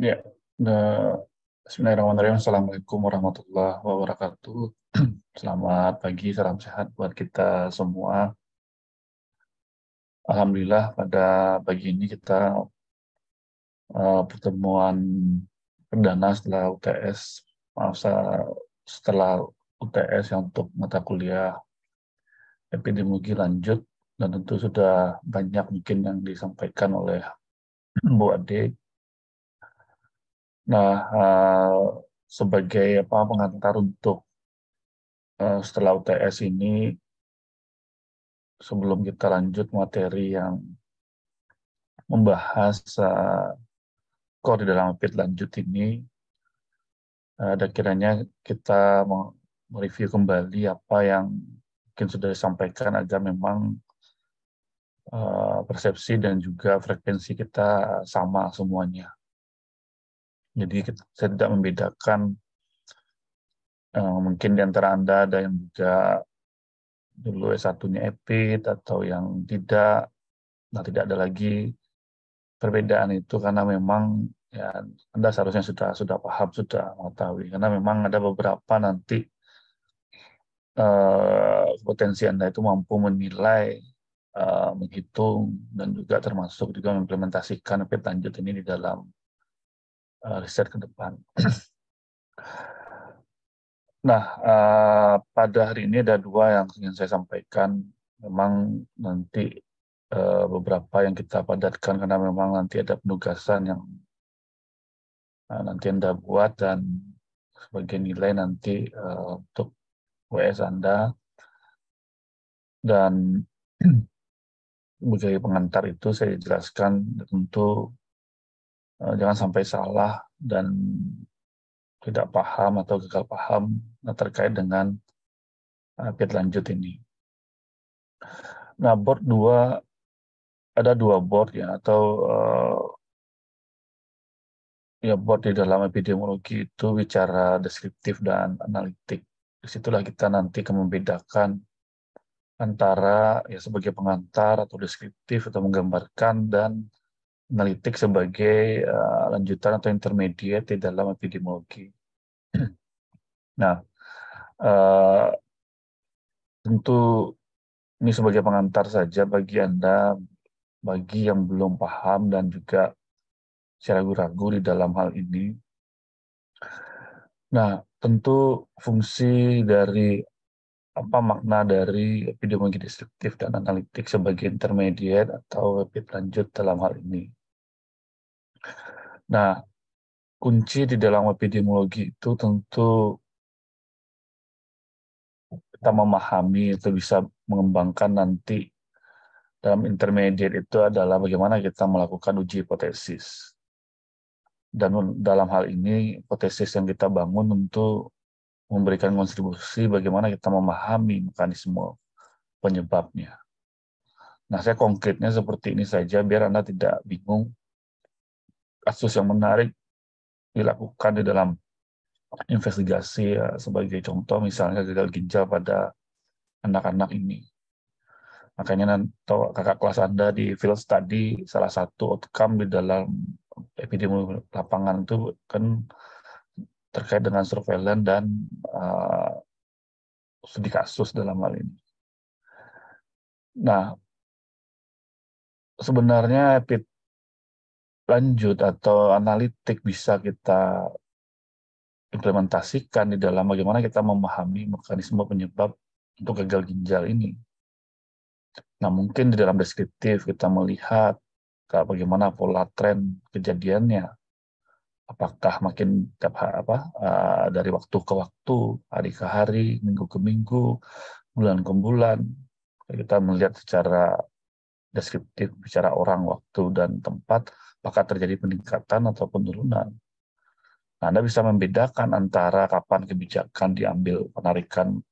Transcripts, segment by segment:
Ya, eh, Bismillahirrahmanirrahim. Assalamualaikum warahmatullahi wabarakatuh. Selamat pagi, salam sehat buat kita semua. Alhamdulillah pada pagi ini kita uh, pertemuan perdana setelah UTS, maaf setelah UTS yang untuk mata kuliah epidemiologi lanjut dan tentu sudah banyak mungkin yang disampaikan oleh Bu Ade Nah, uh, sebagai apa pengantar untuk uh, setelah UTS ini, sebelum kita lanjut materi yang membahas uh, eh, core di dalam update lanjut ini, ada kiranya kita mereview kembali apa yang mungkin sudah disampaikan agar memang persepsi dan juga frekuensi kita sama semuanya. Jadi saya tidak membedakan uh, mungkin di antara Anda ada yang juga dulu S1-nya EPIT atau yang tidak, nah tidak ada lagi perbedaan itu karena memang ya Anda seharusnya sudah sudah paham, sudah mengetahui karena memang ada beberapa nanti uh, potensi Anda itu mampu menilai Uh, menghitung dan juga termasuk juga mengimplementasikan lanjut ini di dalam Eh, riset ke depan. Nah, eh, pada hari ini ada dua yang ingin saya sampaikan. Memang nanti eh, beberapa yang kita padatkan karena memang nanti ada penugasan yang nanti Anda buat dan sebagai nilai nanti untuk WS Anda. Dan sebagai pengantar itu saya jelaskan tentu Eh, jangan sampai salah dan tidak paham atau gagal paham eh, terkait dengan update eh, lanjut ini. Nah, board 2 ada dua board ya atau uh, ya board di dalam epidemiologi itu bicara deskriptif dan analitik. Disitulah kita nanti akan membedakan antara ya sebagai pengantar atau deskriptif atau menggambarkan dan analitik sebagai uh, lanjutan atau intermediate di dalam epidemiologi. Nah, uh, tentu ini sebagai pengantar saja bagi Anda, bagi yang belum paham dan juga secara ragu-ragu di dalam hal ini. Nah, tentu fungsi dari apa makna dari epidemiologi deskriptif dan analitik sebagai intermediate atau lebih lanjut dalam hal ini. Nah, kunci di dalam epidemiologi itu tentu kita memahami itu bisa mengembangkan nanti dalam intermediate itu adalah bagaimana kita melakukan uji hipotesis. Dan dalam hal ini, hipotesis yang kita bangun tentu memberikan kontribusi bagaimana kita memahami mekanisme penyebabnya. Nah, saya konkretnya seperti ini saja biar Anda tidak bingung kasus yang menarik dilakukan di dalam investigasi ya, sebagai contoh misalnya gagal ginjal pada anak-anak ini. Makanya nanti kakak kelas Anda di field study salah satu outcome di dalam epidemiologi lapangan itu kan terkait dengan surveillance dan uh, studi kasus dalam hal ini. Nah, sebenarnya epid lanjut atau analitik bisa kita implementasikan di dalam bagaimana kita memahami mekanisme penyebab untuk gagal ginjal ini. Nah, mungkin di dalam deskriptif kita melihat bagaimana pola tren kejadiannya. Apakah makin tiap apa eh, dari waktu ke waktu, hari ke hari, minggu ke minggu, bulan ke bulan. Kita melihat secara deskriptif bicara orang, waktu dan tempat maka terjadi peningkatan atau penurunan. Nah, Anda bisa membedakan antara kapan kebijakan diambil penarikan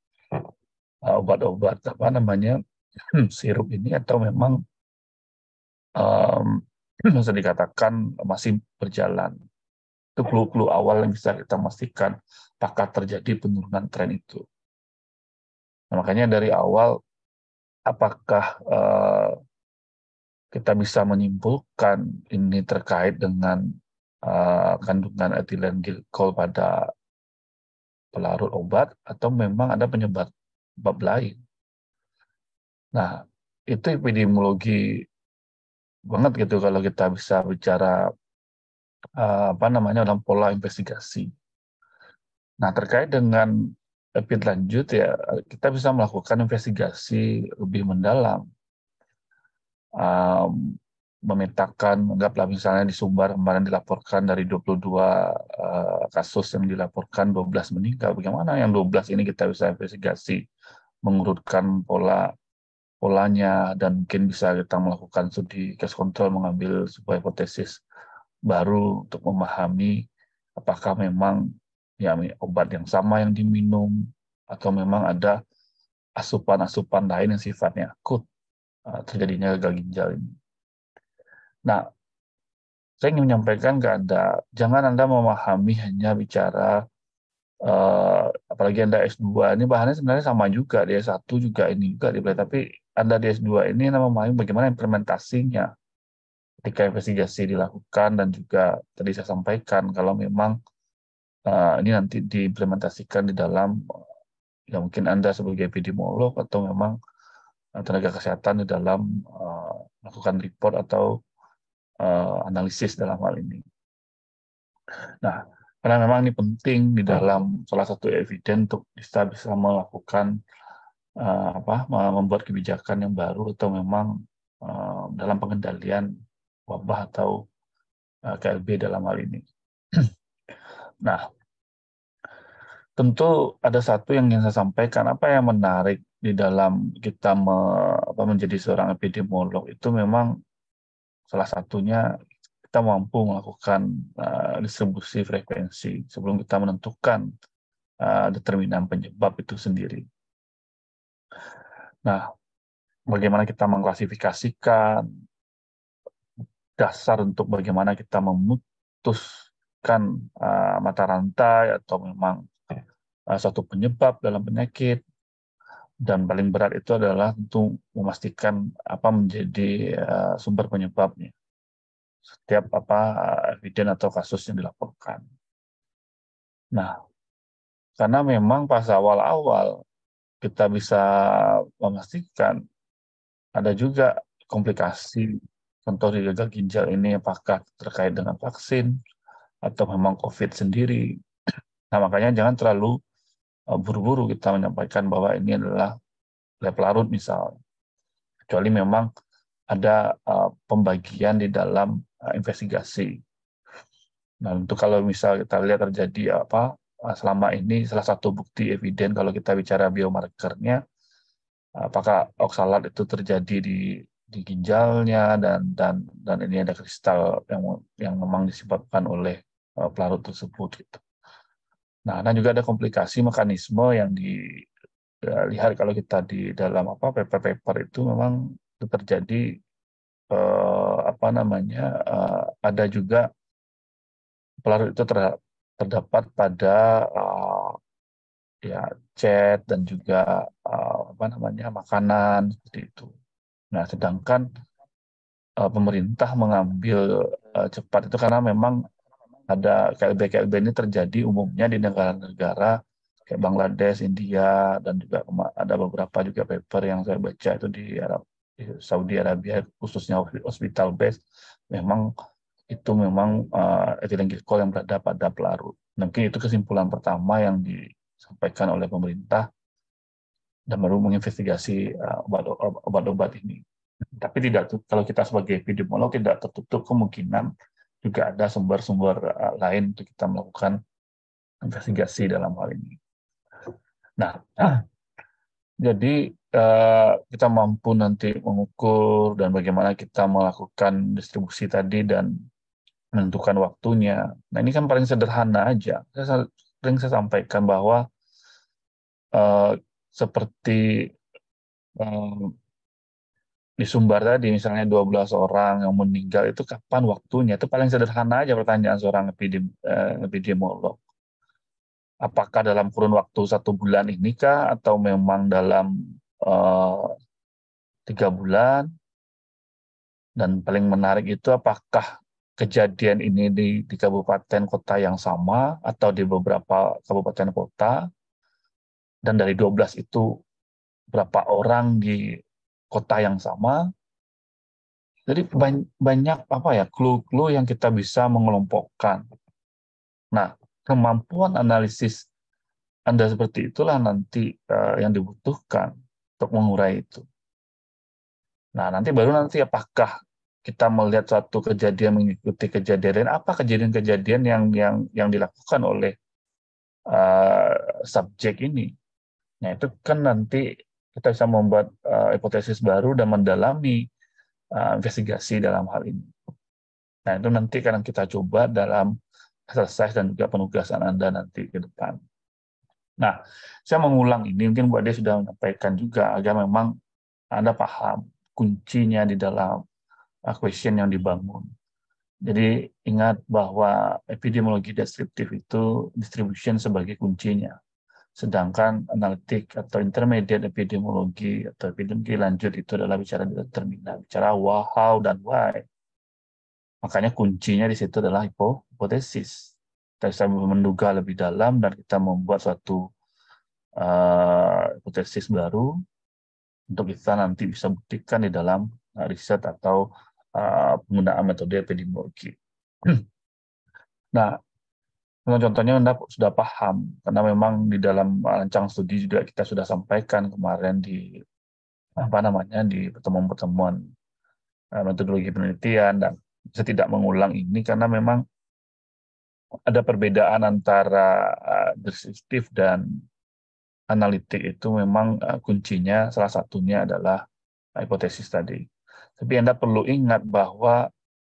uh, obat-obat apa namanya sirup ini atau memang um, bisa dikatakan masih berjalan. Itu clue-clue awal yang bisa kita pastikan apakah terjadi penurunan tren itu. Nah, makanya dari awal apakah uh, kita bisa menyimpulkan ini terkait dengan uh, kandungan etilen glikol pada pelarut obat atau memang ada penyebab bab lain. Nah, itu epidemiologi banget gitu kalau kita bisa bicara uh, apa namanya dalam pola investigasi. Nah, terkait dengan lebih lanjut ya kita bisa melakukan investigasi lebih mendalam um, memetakan, anggaplah misalnya di Sumbar kemarin dilaporkan dari 22 uh, eh, kasus yang dilaporkan 12 meninggal. Bagaimana yang 12 ini kita bisa investigasi, mengurutkan pola polanya dan mungkin bisa kita melakukan studi case control mengambil sebuah hipotesis baru untuk memahami apakah memang ya obat yang sama yang diminum atau memang ada asupan-asupan lain yang sifatnya akut Ah, terjadinya gagal ginjal ini. Nah, saya ingin menyampaikan ke Anda, jangan Anda memahami hanya bicara Uh, apalagi Anda S2 ini bahannya sebenarnya sama juga di S1 juga ini juga tapi Anda di S2 ini memahami bagaimana implementasinya ketika investigasi dilakukan dan juga tadi saya sampaikan kalau memang uh, ini nanti diimplementasikan di dalam ya mungkin Anda sebagai epidemiolog atau memang Eh, tenaga kesehatan di dalam uh, melakukan report atau uh, analisis dalam hal ini. Nah, karena memang ini penting di hmm. dalam salah satu eviden untuk bisa bisa melakukan uh, apa membuat kebijakan yang baru atau memang uh, dalam pengendalian wabah atau uh, KLB dalam hal ini. nah, tentu ada satu yang ingin saya sampaikan apa yang menarik di dalam kita me, apa, menjadi seorang epidemiolog itu memang salah satunya kita mampu melakukan uh, distribusi frekuensi sebelum kita menentukan uh, determinan penyebab itu sendiri. Nah, bagaimana kita mengklasifikasikan dasar untuk bagaimana kita memutuskan uh, mata rantai atau memang uh, satu penyebab dalam penyakit dan paling berat itu adalah tentu memastikan apa menjadi uh, sumber penyebabnya setiap apa eh, eviden atau kasus yang dilaporkan. Nah, karena memang pas awal-awal kita bisa memastikan ada juga komplikasi contoh di gagal ginjal ini apakah terkait dengan vaksin atau memang COVID sendiri. Nah, makanya jangan terlalu Eh, buru-buru kita menyampaikan bahwa ini adalah lab larut misal. Kecuali memang ada eh, pembagian di dalam eh, investigasi. Nah, untuk kalau misal kita lihat terjadi apa selama ini salah satu bukti eviden kalau kita bicara biomarkernya apakah oksalat itu terjadi di di ginjalnya dan dan dan ini ada kristal yang yang memang disebabkan oleh pelarut tersebut gitu. Nah, dan juga ada komplikasi mekanisme yang dilihat ya, kalau kita di dalam apa paper-paper itu memang terjadi eh, apa namanya eh, ada juga pelarut itu ter, terdapat pada eh, ya cat dan juga eh, apa namanya makanan seperti itu. Nah, sedangkan eh, pemerintah mengambil eh, cepat itu karena memang ada KLB-KLB ini terjadi umumnya di negara-negara kayak Bangladesh, India, dan juga ada beberapa juga paper yang saya baca itu di Arab, di Saudi Arabia khususnya hospital base memang itu memang uh, ethylene glycol yang berada pada pelarut. Nah, mungkin itu kesimpulan pertama yang disampaikan oleh pemerintah dan baru menginvestigasi eh, obat-obat uh, ini. Tapi tidak kalau kita sebagai epidemiolog tidak tertutup kemungkinan juga ada sumber-sumber eh, lain untuk kita melakukan investigasi dalam hal ini. Nah, ah, jadi eh, kita mampu nanti mengukur dan bagaimana kita melakukan distribusi tadi dan menentukan waktunya. Nah, ini kan paling sederhana aja. Saya sering saya sampaikan bahwa uh, seperti um, di Sumbar tadi misalnya 12 orang yang meninggal itu kapan waktunya? Itu paling sederhana aja pertanyaan seorang eh, epidemiolog. Apakah dalam kurun waktu satu bulan ini kah atau memang dalam eh, tiga bulan? Dan paling menarik itu apakah kejadian ini di, di kabupaten kota yang sama atau di beberapa kabupaten kota? Dan dari 12 itu berapa orang di kota yang sama. Jadi banyak apa ya clue-clue yang kita bisa mengelompokkan. Nah, kemampuan analisis Anda seperti itulah nanti eh, yang dibutuhkan untuk mengurai itu. Nah, nanti baru nanti apakah kita melihat suatu kejadian mengikuti kejadian dan apa kejadian-kejadian yang yang yang dilakukan oleh uh, subjek ini. Nah, itu kan nanti kita bisa membuat uh, hipotesis baru dan mendalami uh, investigasi dalam hal ini. Nah, itu nanti akan kita coba dalam exercise dan juga penugasan Anda nanti ke depan. Nah, saya mengulang ini, mungkin Bu Ade sudah menyampaikan juga, agar memang Anda paham kuncinya di dalam question yang dibangun. Jadi ingat bahwa epidemiologi deskriptif itu distribution sebagai kuncinya. Sedangkan analitik atau intermediate epidemiologi atau epidemiologi lanjut itu adalah bicara determinan, bicara wah, how, dan why. Makanya kuncinya di situ adalah hipotesis. Kita bisa menduga lebih dalam dan kita membuat suatu uh, hipotesis baru untuk kita nanti bisa buktikan di dalam uh, riset atau uh, penggunaan metode epidemiologi. nah, Contohnya Anda sudah paham, karena memang di dalam rancang studi juga kita sudah sampaikan kemarin di apa namanya di pertemuan-pertemuan eh, metodologi penelitian dan saya tidak mengulang ini karena memang ada perbedaan antara eh, deskriptif dan analitik itu memang eh, kuncinya salah satunya adalah hipotesis tadi. Tapi Anda perlu ingat bahwa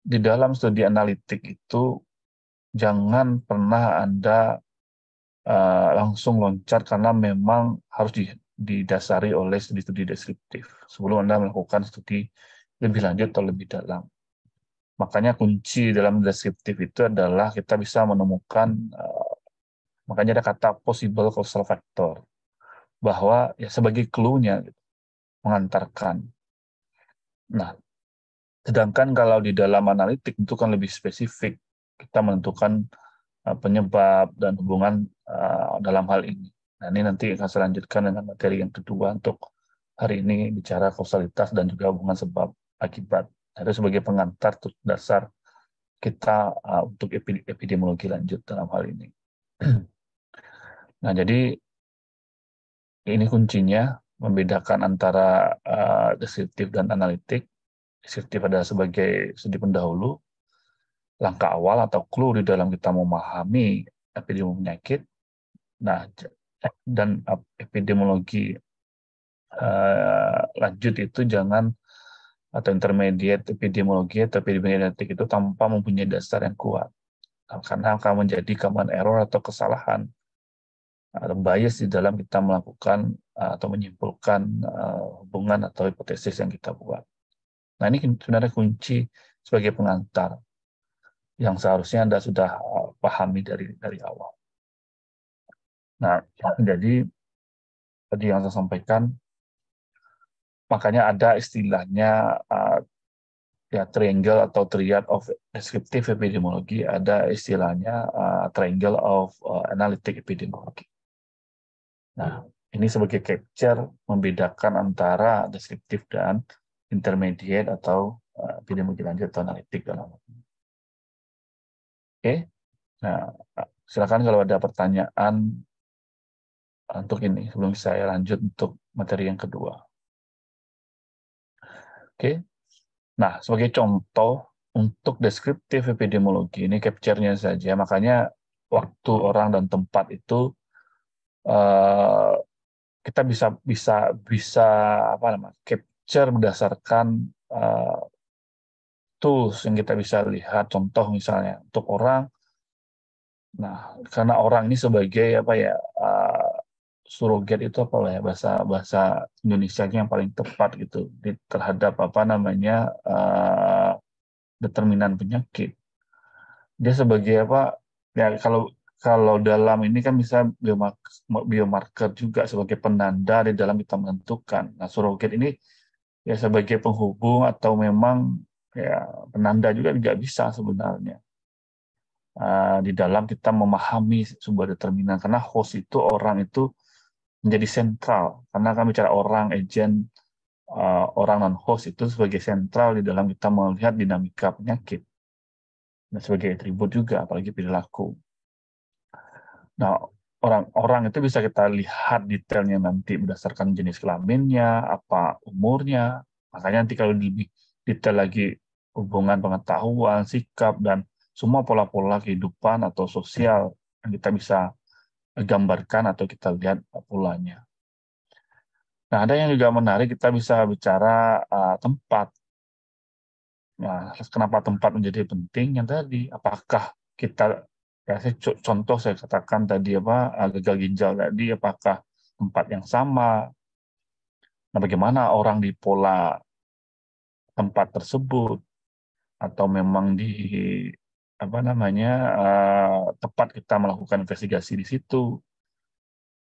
di dalam studi analitik itu jangan pernah Anda uh, langsung loncat karena memang harus di, didasari oleh studi-studi deskriptif sebelum Anda melakukan studi lebih lanjut atau lebih dalam. Makanya kunci dalam deskriptif itu adalah kita bisa menemukan uh, makanya ada kata possible causal factor bahwa ya sebagai clue-nya gitu, mengantarkan. Nah, sedangkan kalau di dalam analitik itu kan lebih spesifik kita menentukan eh, penyebab dan hubungan eh, dalam hal ini. Nah, ini nanti akan saya lanjutkan dengan materi yang kedua untuk hari ini bicara kausalitas dan juga hubungan sebab akibat. Nah, itu sebagai pengantar dasar kita eh, untuk epidemiologi lanjut dalam hal ini. nah, jadi ini kuncinya membedakan antara deskriptif dan analitik. Deskriptif adalah sebagai studi pendahulu, langkah awal atau clue di dalam kita memahami epidemiologi penyakit. Nah, eh, dan epidemiologi uh, lanjut itu jangan atau intermediate epidemiologi atau epidemiologi itu tanpa mempunyai dasar yang kuat. Nah, karena akan menjadi common error atau kesalahan atau bias di dalam kita melakukan eh, atau menyimpulkan hubungan atau hipotesis yang kita buat. Nah ini sebenarnya kunci sebagai pengantar yang seharusnya Anda sudah eh, pahami dari dari awal. Nah, jadi tadi yang saya sampaikan, makanya ada istilahnya uh, ya triangle atau triad of descriptive epidemiology, ada istilahnya uh, triangle of uh, analytic epidemiology. Nah, ini sebagai capture membedakan antara deskriptif dan intermediate atau uh, epidemiologi lanjut atau analitik dalam Oke. Nah, silakan kalau ada pertanyaan eh, untuk ini sebelum saya lanjut untuk materi yang kedua. Oke. Nah, sebagai contoh untuk deskriptif epidemiologi ini capture-nya saja, makanya waktu orang dan tempat itu eh, kita bisa bisa bisa apa namanya capture berdasarkan eh, tools yang kita bisa lihat contoh misalnya untuk orang nah karena orang ini sebagai apa ya uh, itu apa ya bahasa bahasa Indonesia yang paling tepat gitu di, terhadap apa namanya uh, determinan penyakit dia sebagai apa ya kalau kalau dalam ini kan bisa biomarker juga sebagai penanda di dalam kita menentukan. Nah, surrogate ini ya sebagai penghubung atau memang ya penanda juga tidak bisa sebenarnya ah, di dalam kita memahami sebuah determinan karena host itu orang itu menjadi sentral karena kami bicara orang agent ah, orang non host itu sebagai sentral di dalam kita melihat dinamika penyakit dan sebagai atribut juga apalagi perilaku nah orang-orang itu bisa kita lihat detailnya nanti berdasarkan jenis kelaminnya apa umurnya makanya nanti kalau lebih detail lagi hubungan pengetahuan, sikap, dan semua pola-pola kehidupan atau sosial yang kita bisa gambarkan atau kita lihat polanya. Nah, ada yang juga menarik, kita bisa bicara uh, tempat. Nah, kenapa tempat menjadi penting? Yang tadi, apakah kita, ya, saya contoh saya katakan tadi apa eh, gagal ginjal tadi, apakah tempat yang sama? Nah, bagaimana orang di pola tempat tersebut? atau memang di apa namanya uh, eh, tepat kita melakukan investigasi di situ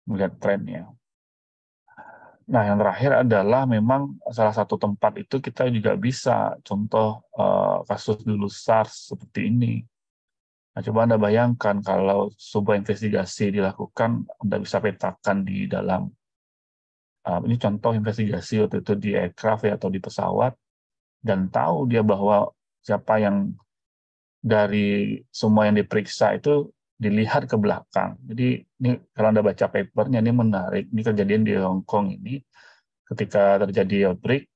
melihat trennya. Nah, yang terakhir adalah memang salah satu tempat itu kita juga bisa contoh uh, kasus dulu SARS seperti ini. Nah, coba Anda bayangkan kalau sebuah investigasi dilakukan, Anda bisa petakan di dalam uh, ini contoh investigasi waktu itu di aircraft ya, atau di pesawat dan tahu dia bahwa siapa yang dari semua yang diperiksa itu dilihat ke belakang. Jadi ini kalau Anda baca papernya ini menarik. Ini kejadian di Hong Kong ini ketika terjadi outbreak.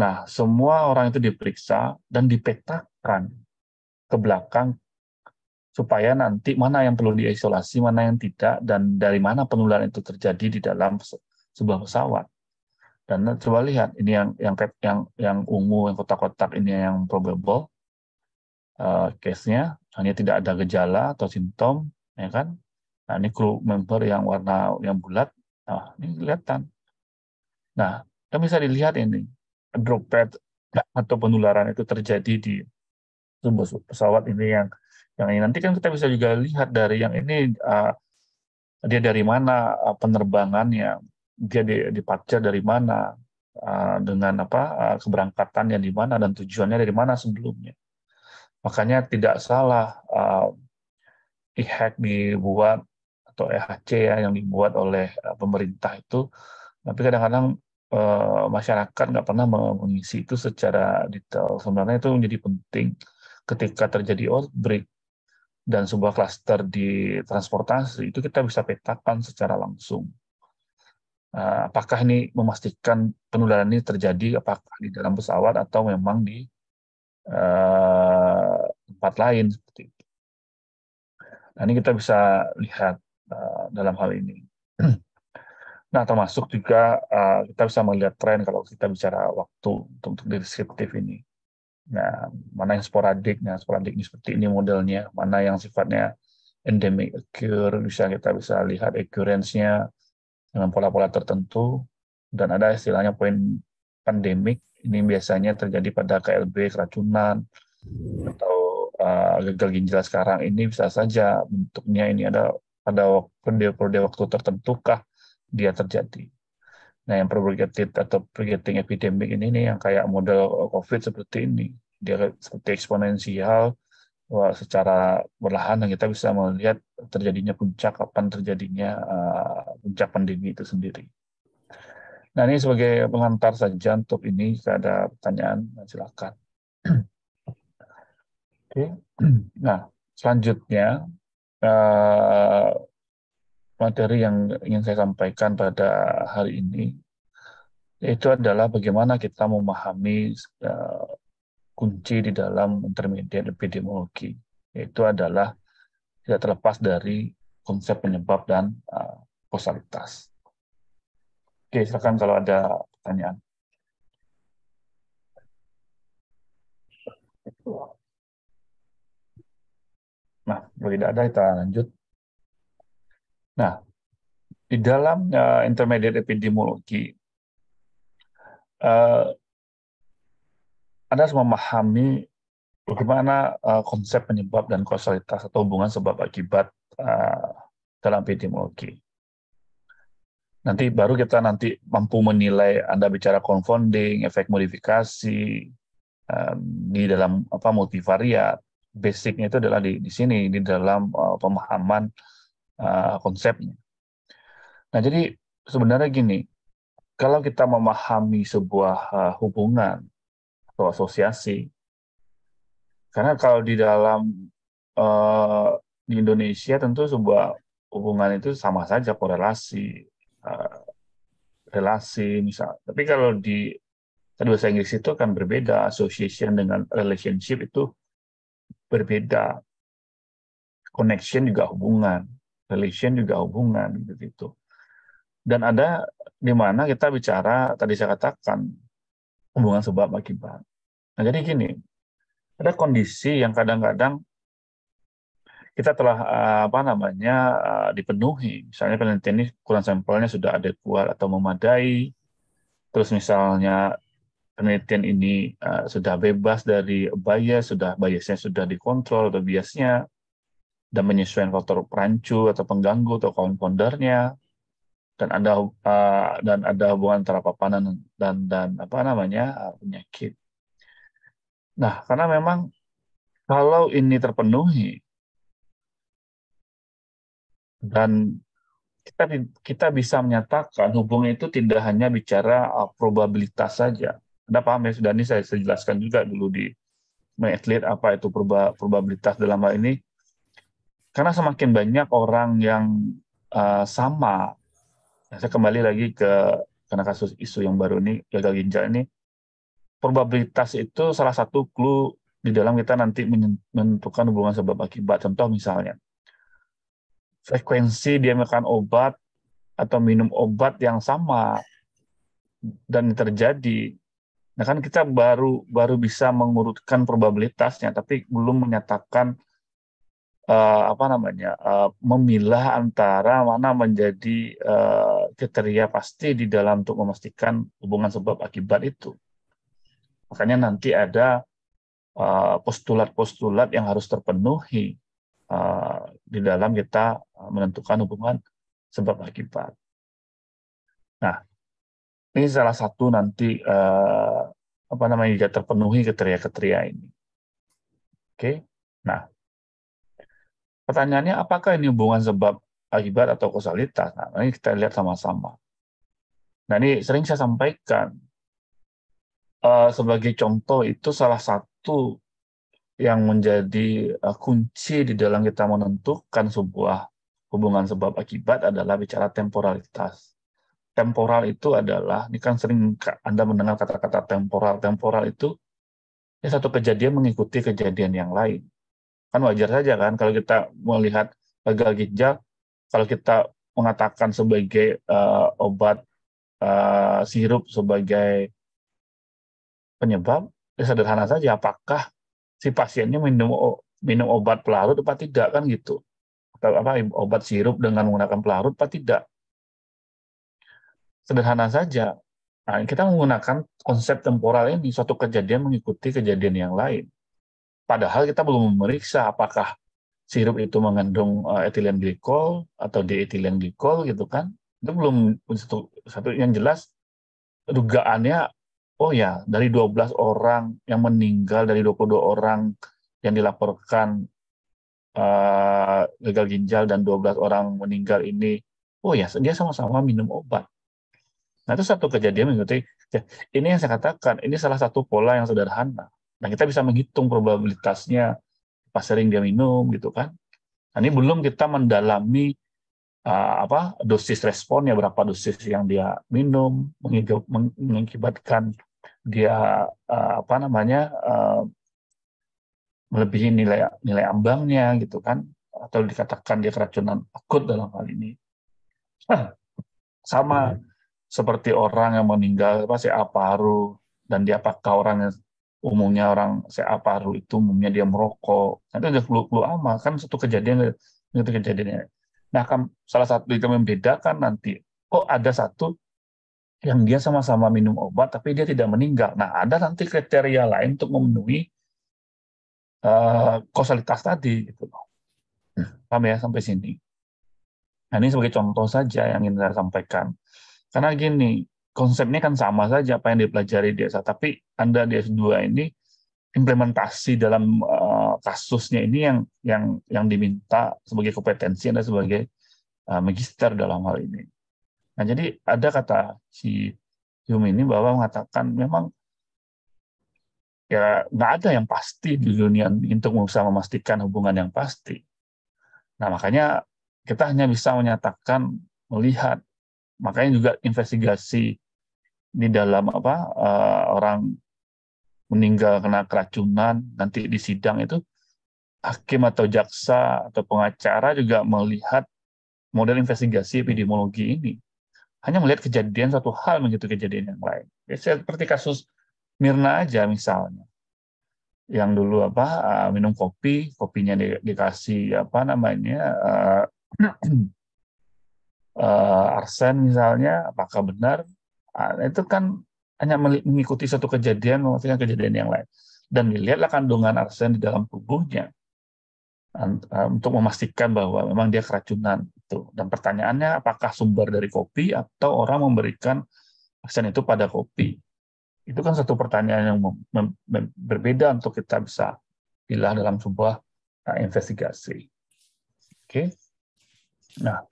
Nah, semua orang itu diperiksa dan dipetakan ke belakang supaya nanti mana yang perlu diisolasi, mana yang tidak, dan dari mana penularan itu terjadi di dalam sebuah pesawat. Dan coba lihat ini yang yang yang yang ungu yang kotak-kotak ini yang probable uh, case-nya hanya tidak ada gejala atau simptom, ya kan? Nah ini crew member yang warna yang bulat, nah, ini kelihatan. Nah yang bisa dilihat ini droplet atau penularan itu terjadi di tubuh pesawat ini yang yang ini nanti kan kita bisa juga lihat dari yang ini uh, dia dari mana eh, penerbangannya dia departure dari mana, eh, dengan apa eh, keberangkatan yang di mana dan tujuannya dari mana sebelumnya. Makanya tidak salah eh, e-hack dibuat atau EHC ya yang dibuat oleh pemerintah itu, tapi kadang-kadang masyarakat nggak pernah mengisi itu secara detail. Sebenarnya itu menjadi penting ketika terjadi outbreak dan sebuah klaster di transportasi itu kita bisa petakan secara langsung Eh, apakah ini memastikan penularan ini terjadi apakah di dalam pesawat atau memang di uh, tempat lain seperti itu. Nah, ini kita bisa lihat uh, dalam hal ini. Nah, termasuk juga uh, kita bisa melihat tren kalau kita bicara waktu untuk, untuk deskriptif ini. Nah, mana yang sporadik, nah sporadik ini seperti ini modelnya, mana yang sifatnya endemic occur, bisa kita bisa lihat occurrence-nya, dengan pola-pola tertentu dan ada istilahnya poin pandemik ini biasanya terjadi pada KLB keracunan atau uh, gagal ginjal sekarang ini bisa saja bentuknya ini ada pada periode-periode waktu tertentu kah dia terjadi. Nah, yang propagated atau propagating epidemic ini nih yang kayak model eh, COVID seperti ini. Dia seperti eksponensial, wah, secara berlahan dan kita bisa melihat terjadinya puncak kapan terjadinya eh, puncak pandemi itu sendiri. Nah ini sebagai pengantar saja untuk ini ada pertanyaan nah, silakan. Oke, nah selanjutnya eh, materi yang ingin saya sampaikan pada hari ini itu adalah bagaimana kita memahami eh, kunci di dalam intermediate epidemiologi, yaitu adalah tidak terlepas dari konsep penyebab dan eh, kausalitas. Oke, silakan kalau ada pertanyaan. Nah, kalau tidak ada kita lanjut. Nah, di dalam uh, intermediate epidemiologi, uh, anda harus memahami bagaimana uh, konsep penyebab dan kausalitas atau hubungan sebab akibat uh, dalam epidemiologi. Nanti baru kita nanti mampu menilai Anda bicara confounding, efek modifikasi uh, di dalam apa multivariat. Basicnya itu adalah di, di sini di dalam uh, pemahaman uh, konsepnya. Nah, jadi sebenarnya gini, kalau kita memahami sebuah uh, hubungan atau asosiasi. Karena kalau di dalam uh, di Indonesia tentu sebuah hubungan itu sama saja korelasi uh, relasi misal. Tapi kalau di kedua bahasa Inggris itu kan berbeda, association dengan relationship itu berbeda. Connection juga hubungan, relation juga hubungan begitu. Dan ada di mana kita bicara tadi saya katakan hubungan sebab akibat. Nah, jadi gini, ada kondisi yang kadang-kadang kita telah eh, apa namanya eh, dipenuhi, misalnya penelitian ini ukuran sampelnya sudah ada adekuat atau memadai, terus misalnya penelitian ini eh, sudah bebas dari bias, sudah biasnya sudah dikontrol atau biasnya dan menyesuaikan faktor perancu atau pengganggu atau kawan dan ada dan ada hubungan antara papanan dan dan apa namanya penyakit. Nah, karena memang kalau ini terpenuhi dan kita kita bisa menyatakan hubungan itu tidak hanya bicara uh, probabilitas saja. Anda paham ya sudah ini saya, saya jelaskan juga dulu di Medlit apa itu proba, probabilitas dalam hal ini. Karena semakin banyak orang yang uh, sama, nah, saya kembali lagi ke karena kasus isu yang baru ini gagal ginjal ini, probabilitas itu salah satu clue di dalam kita nanti menentukan hubungan sebab akibat. Contoh misalnya, frekuensi dia makan obat atau minum obat yang sama dan terjadi, nah kan kita baru baru bisa mengurutkan probabilitasnya, tapi belum menyatakan uh, apa namanya uh, memilah antara mana menjadi uh, kriteria pasti di dalam untuk memastikan hubungan sebab akibat itu. Makanya nanti ada eh, postulat-postulat yang harus terpenuhi eh, di dalam kita eh, menentukan hubungan sebab akibat. Nah, ini salah satu nanti apa namanya tidak terpenuhi kriteria-kriteria ini. Oke, nah pertanyaannya apakah ini hubungan sebab akibat atau kausalitas? Nah, ini kita lihat sama-sama. Nah, ini sering saya sampaikan uh, sebagai contoh itu salah satu yang menjadi uh, kunci di dalam kita menentukan sebuah hubungan sebab akibat adalah bicara temporalitas. Temporal itu adalah ini kan sering Anda mendengar kata-kata temporal. Temporal itu ya satu kejadian mengikuti kejadian yang lain. Kan wajar saja kan kalau kita melihat gagal ginjal kalau kita mengatakan sebagai uh, obat uh, sirup sebagai penyebab ya sederhana saja apakah si pasiennya minum minum obat pelarut apa tidak kan gitu atau apa obat sirup dengan menggunakan pelarut apa tidak sederhana saja nah, kita menggunakan konsep temporal ini suatu kejadian mengikuti kejadian yang lain padahal kita belum memeriksa apakah sirup itu mengandung eh, etilen glikol atau dietilen glikol gitu kan itu belum satu yang jelas dugaannya oh ya dari 12 orang yang meninggal dari 22 orang yang dilaporkan uh, gagal ginjal dan 12 orang meninggal ini oh ya dia sama-sama minum obat nah itu satu kejadian mengikuti ini yang saya katakan ini salah satu pola yang sederhana nah kita bisa menghitung probabilitasnya pas sering dia minum gitu kan nah, ini belum kita mendalami uh, apa dosis responnya berapa dosis yang dia minum mengakibatkan dia uh, apa namanya uh, melebihi nilai nilai ambangnya gitu kan atau dikatakan dia keracunan akut dalam hal ini sama hmm. seperti orang yang meninggal apa si aparu dan dia apakah orang yang umumnya orang siapa aparu itu umumnya dia merokok nanti udah flu flu ama kan satu kejadian itu kejadiannya nah kan salah satu yang membedakan nanti kok ada satu yang dia sama-sama minum obat tapi dia tidak meninggal. Nah, ada nanti kriteria lain untuk memenuhi uh, kausalitas tadi gitu loh. Nah, paham ya sampai sini? Nah, ini sebagai contoh saja yang ingin saya sampaikan. Karena gini, konsepnya kan sama saja apa yang dipelajari di S1, tapi Anda di S2 ini implementasi dalam uh, kasusnya ini yang yang yang diminta sebagai kompetensi Anda sebagai uh, magister dalam hal ini. Nah, jadi ada kata si Hume ini bahwa mengatakan memang ya nggak ada yang pasti di dunia untuk bisa memastikan hubungan yang pasti. Nah, makanya kita hanya bisa menyatakan melihat. Makanya juga investigasi di dalam apa uh, orang meninggal kena keracunan nanti di sidang itu hakim atau jaksa atau pengacara juga melihat model investigasi epidemiologi ini hanya melihat kejadian satu hal begitu kejadian yang lain. Ya, seperti kasus Mirna aja misalnya, yang dulu apa eh, minum kopi, kopinya di, dikasih apa namanya uh, uh, arsen misalnya, apakah benar? Uh, itu kan hanya mengikuti satu kejadian, memastikan kejadian yang lain. Dan dilihatlah kandungan arsen di dalam tubuhnya. E, untuk memastikan bahwa memang dia keracunan itu. Dan pertanyaannya apakah sumber dari kopi atau orang memberikan vaksin itu pada kopi? Itu kan satu pertanyaan yang berbeda untuk kita bisa pilih dalam sebuah e, investigasi. Oke. Nah,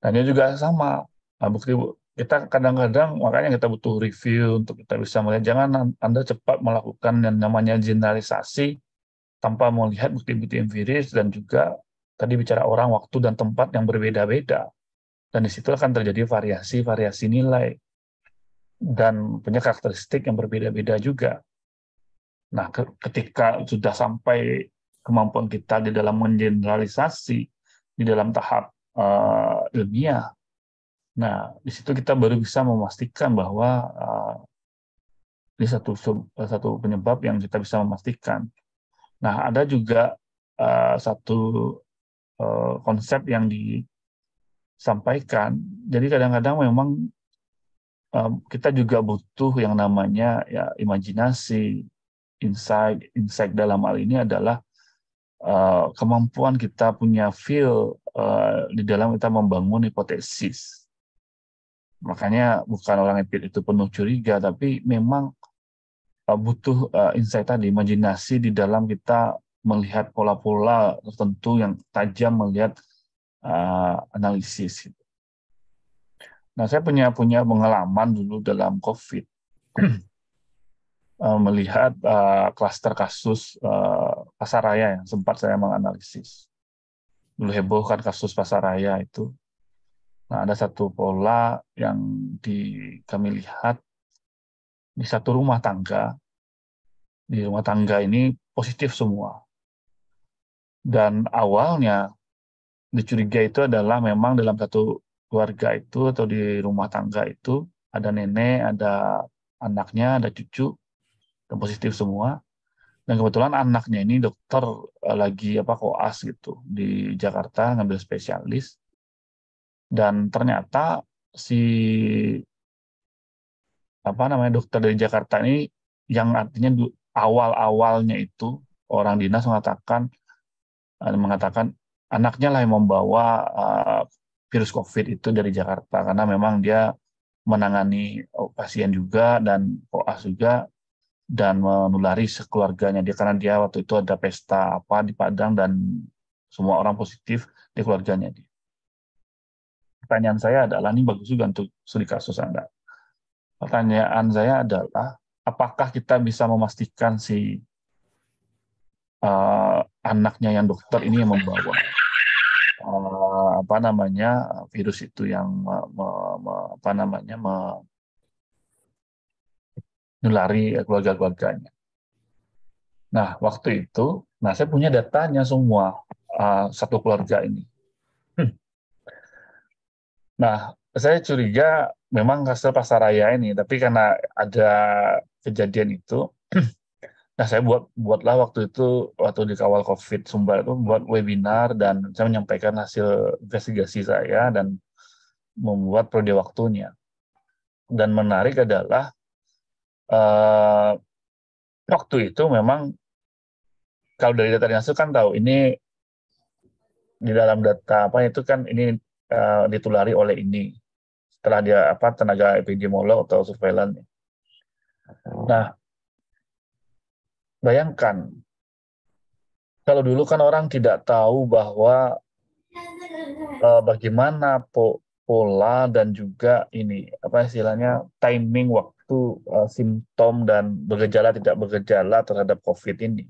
tanya juga sama. Nah, bukti kita kadang-kadang makanya kita butuh review untuk kita bisa melihat jangan Anda cepat melakukan yang namanya generalisasi tanpa melihat bukti-bukti empiris dan juga tadi bicara orang, waktu, dan tempat yang berbeda-beda. Dan di situ akan terjadi variasi-variasi nilai dan punya karakteristik yang berbeda-beda juga. Nah, ketika sudah sampai kemampuan kita di dalam mengeneralisasi di dalam tahap uh, ilmiah, nah di situ kita baru bisa memastikan bahwa uh, ini satu satu penyebab yang kita bisa memastikan Nah, ada juga uh, satu uh, konsep yang disampaikan. Jadi kadang-kadang memang uh, kita juga butuh yang namanya ya imajinasi, insight, insight dalam hal ini adalah uh, kemampuan kita punya feel uh, di dalam kita membangun hipotesis. Makanya bukan orang empirik itu penuh curiga, tapi memang Eh, butuh uh, insight tadi, imajinasi di dalam kita melihat pola-pola tertentu yang tajam melihat uh, analisis. Gitu. Nah, saya punya punya pengalaman dulu dalam COVID melihat melihat uh, kasus uh, pasaraya yang sempat saya menganalisis. Dulu heboh kan kasus pasaraya itu. Nah, ada satu pola yang di kami lihat di satu rumah tangga, di rumah tangga ini positif semua. Dan awalnya dicurigai itu adalah memang dalam satu keluarga itu atau di rumah tangga itu ada nenek, ada anaknya, ada cucu, dan positif semua. Dan kebetulan anaknya ini dokter eh, lagi apa koas gitu di Jakarta ngambil spesialis. Dan ternyata si apa namanya dokter dari Jakarta ini yang artinya awal-awalnya itu orang dinas mengatakan eh, mengatakan anaknya lah yang membawa uh, virus COVID itu dari Jakarta karena memang dia menangani oh, pasien juga dan koas juga dan menulari sekeluarganya dia karena dia waktu itu ada pesta apa di Padang dan semua orang positif di keluarganya dia. Pertanyaan saya adalah ini bagus juga untuk studi kasus Anda pertanyaan saya adalah apakah kita bisa memastikan si uh, anaknya yang dokter ini yang membawa uh, apa namanya virus itu yang me, me, me, apa namanya menulari keluarga-keluarganya. Nah waktu itu, nah saya punya datanya semua uh, satu keluarga ini. Hmm. Nah saya curiga memang kastil Pasaraya ini, tapi karena ada kejadian itu, nah saya buat buatlah waktu itu waktu di kawal COVID Sumbar itu buat webinar dan saya menyampaikan hasil investigasi saya dan membuat prodi waktunya. Dan menarik adalah uh, waktu itu memang kalau dari data dinas kan tahu ini di dalam data apa itu kan ini uh, ditulari oleh ini telah dia apa tenaga epidemiolog atau surveillance. Nah, bayangkan kalau dulu kan orang tidak tahu bahwa uh, bagaimana po pola dan juga ini apa istilahnya timing waktu uh, simptom dan bergejala tidak bergejala terhadap COVID ini.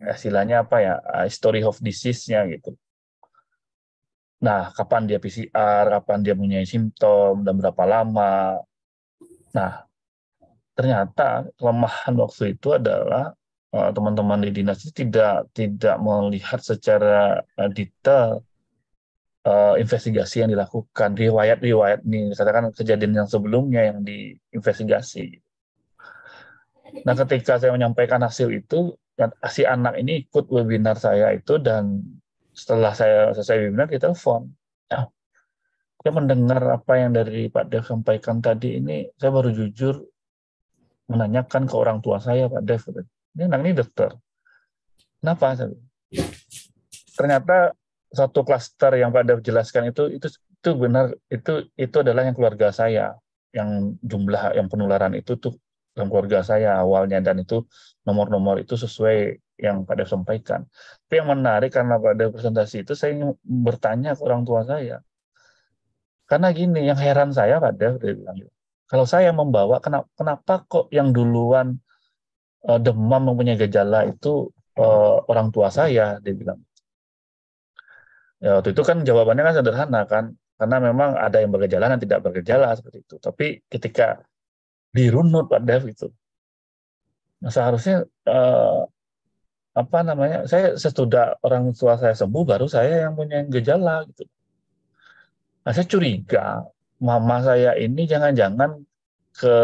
Istilahnya apa ya? Eh, story of disease-nya gitu. Nah, kapan dia PCR, kapan dia punya simptom, dan berapa lama. Nah, ternyata kelemahan waktu itu adalah eh, teman-teman di dinas itu tidak tidak melihat secara eh, detail uh, investigasi yang dilakukan, riwayat-riwayat ini katakan kejadian yang sebelumnya yang diinvestigasi. Nah, ketika saya menyampaikan hasil itu, si anak ini ikut webinar saya itu dan setelah saya selesai webinar kita telepon nah, Ya. saya mendengar apa yang dari Pak Dev sampaikan tadi ini saya baru jujur menanyakan ke orang tua saya Pak Dev ini anak ini dokter kenapa saya ternyata satu klaster yang Pak Dev jelaskan itu itu itu benar itu itu adalah yang keluarga saya yang jumlah yang penularan itu tuh dalam keluarga saya awalnya dan itu nomor-nomor itu sesuai yang pada sampaikan. Tapi yang menarik karena pada presentasi itu saya bertanya ke orang tua saya. Karena gini, yang heran saya Pak Dev, dia bilang Kalau saya membawa, kenapa, kenapa kok yang duluan uh, demam mempunyai gejala itu uh, orang tua saya, dia bilang. Ya, waktu itu kan jawabannya kan sederhana kan, karena memang ada yang bergejala dan tidak bergejala seperti itu. Tapi ketika dirunut Pak Dev itu, nah seharusnya uh, apa namanya saya sesudah orang tua saya sembuh baru saya yang punya gejala gitu nah, saya curiga mama saya ini jangan-jangan ke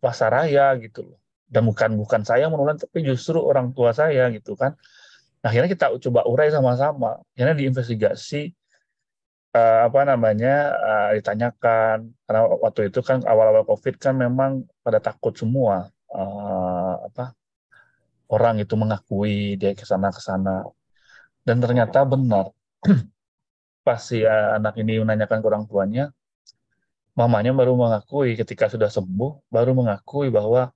pasaraya gitu loh dan bukan bukan saya menular tapi justru orang tua saya gitu kan nah, akhirnya kita coba urai sama-sama akhirnya diinvestigasi uh, apa namanya uh, ditanyakan karena waktu itu kan awal-awal covid kan memang pada takut semua uh, apa orang itu mengakui dia ke sana ke sana dan ternyata benar pas si anak ini menanyakan ke orang tuanya mamanya baru mengakui ketika sudah sembuh baru mengakui bahwa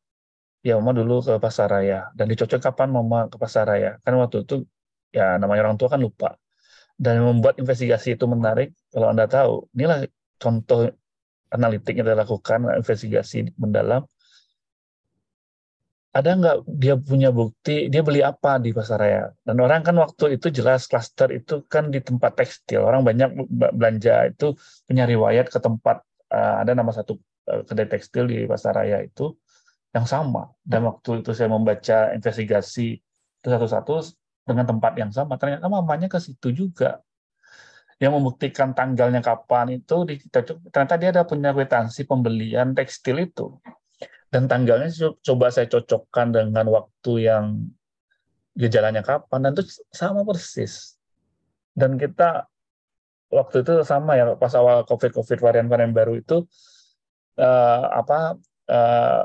ya mama dulu ke pasar raya dan dicocok kapan mama ke pasar raya kan waktu itu ya namanya orang tua kan lupa dan membuat investigasi itu menarik kalau anda tahu inilah contoh analitik yang dilakukan investigasi mendalam ada nggak dia punya bukti dia beli apa di pasaraya dan orang kan waktu itu jelas klaster itu kan di tempat tekstil orang banyak belanja itu punya riwayat ke tempat eh, ada nama satu eh, kedai tekstil di pasaraya itu yang sama dan waktu itu saya membaca investigasi itu satu-satu dengan tempat yang sama ternyata mamanya ke situ juga yang membuktikan tanggalnya kapan itu di ternyata dia ada punya kwitansi pembelian tekstil itu dan tanggalnya coba saya cocokkan dengan waktu yang gejalanya kapan dan itu sama persis dan kita waktu itu sama ya pas awal covid covid varian varian baru itu uh, apa eh,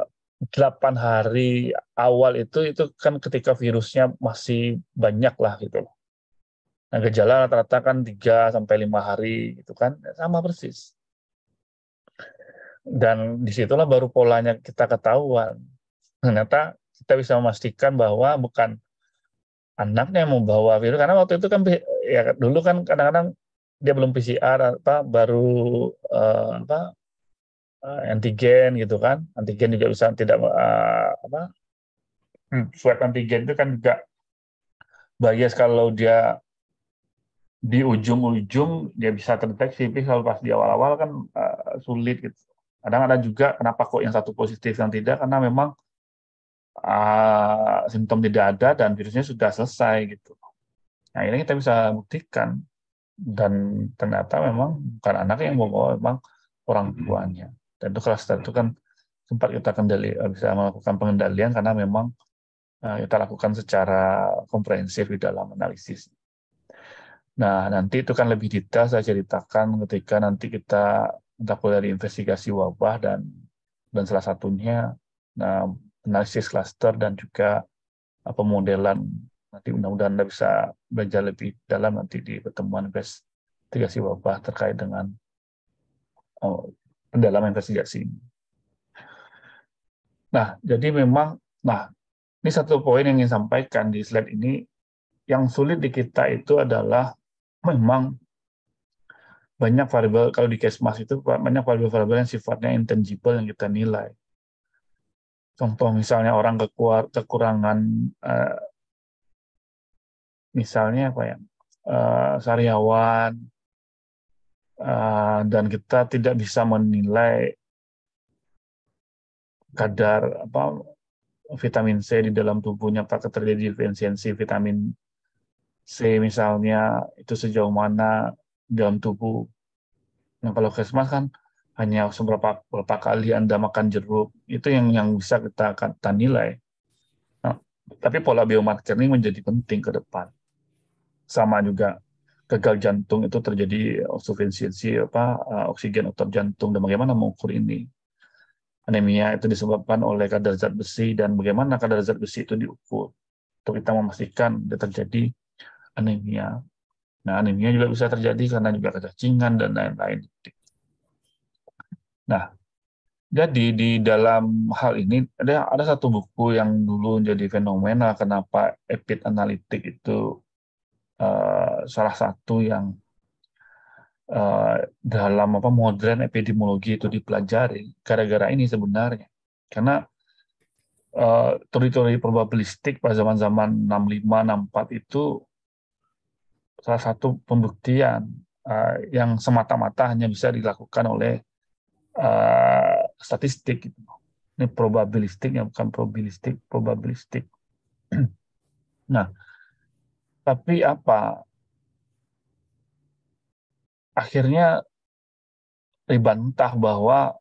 delapan uh, hari awal itu itu kan ketika virusnya masih banyak lah gitu loh nah gejala rata-rata kan 3 sampai lima hari itu kan sama persis dan disitulah baru polanya kita ketahuan ternyata kita bisa memastikan bahwa bukan anaknya yang membawa virus karena waktu itu kan ya dulu kan kadang-kadang dia belum PCR apa baru uh, apa uh, antigen gitu kan antigen juga bisa tidak uh, apa hmm, swab antigen itu kan juga bias kalau dia di ujung-ujung dia bisa terdeteksi tapi kalau pas di awal-awal kan uh, sulit gitu kadang ada juga kenapa kok yang satu positif yang tidak karena memang uh, simptom tidak ada dan virusnya sudah selesai gitu nah ini kita bisa buktikan dan ternyata memang bukan anak yang membawa memang orang tuanya dan itu klaster itu kan sempat kita kendali eh, bisa melakukan pengendalian karena memang uh, kita lakukan secara komprehensif di dalam analisis. Nah, nanti itu kan lebih detail saya ceritakan ketika nanti kita terkuliah dari investigasi wabah dan dan salah satunya nah, analisis klaster dan juga ah, pemodelan nanti mudah-mudahan Anda bisa belajar lebih dalam nanti di pertemuan investigasi wabah terkait dengan oh, pendalaman investigasi ini. Nah, jadi memang, nah, ini satu poin yang ingin sampaikan di slide ini, yang sulit di kita itu adalah memang banyak variabel kalau di mas itu banyak variabel-variabel yang sifatnya intangible yang kita nilai. Contoh misalnya orang kekuar, kekurangan uh, misalnya apa ya uh, sariawan uh, dan kita tidak bisa menilai kadar apa vitamin C di dalam tubuhnya apakah terjadi defisiensi vitamin C misalnya itu sejauh mana dalam tubuh Nah kalau Christmas kan hanya seberapa beberapa kali anda makan jeruk itu yang yang bisa kita kita nilai. Nah, tapi pola ini menjadi penting ke depan. Sama juga gagal jantung itu terjadi sufisiensi apa eh, oksigen otot jantung dan bagaimana mengukur ini. Anemia itu disebabkan oleh kadar zat besi dan bagaimana kadar zat besi itu diukur untuk kita memastikan tidak terjadi anemia. Nah, anemia juga bisa terjadi karena juga kecacingan dan lain-lain. Nah, jadi di dalam hal ini ada ada satu buku yang dulu menjadi fenomena kenapa epit analitik itu uh, salah satu yang uh, dalam apa modern epidemiologi itu dipelajari gara-gara ini sebenarnya. Karena eh, teori-teori uh, probabilistik pada zaman-zaman 65 64 itu salah satu pembuktian uh, yang semata-mata hanya bisa dilakukan oleh uh, statistik. Gitu. Ini probabilistik, yang bukan probabilistik, probabilistik. nah, tapi apa? Akhirnya dibantah bahwa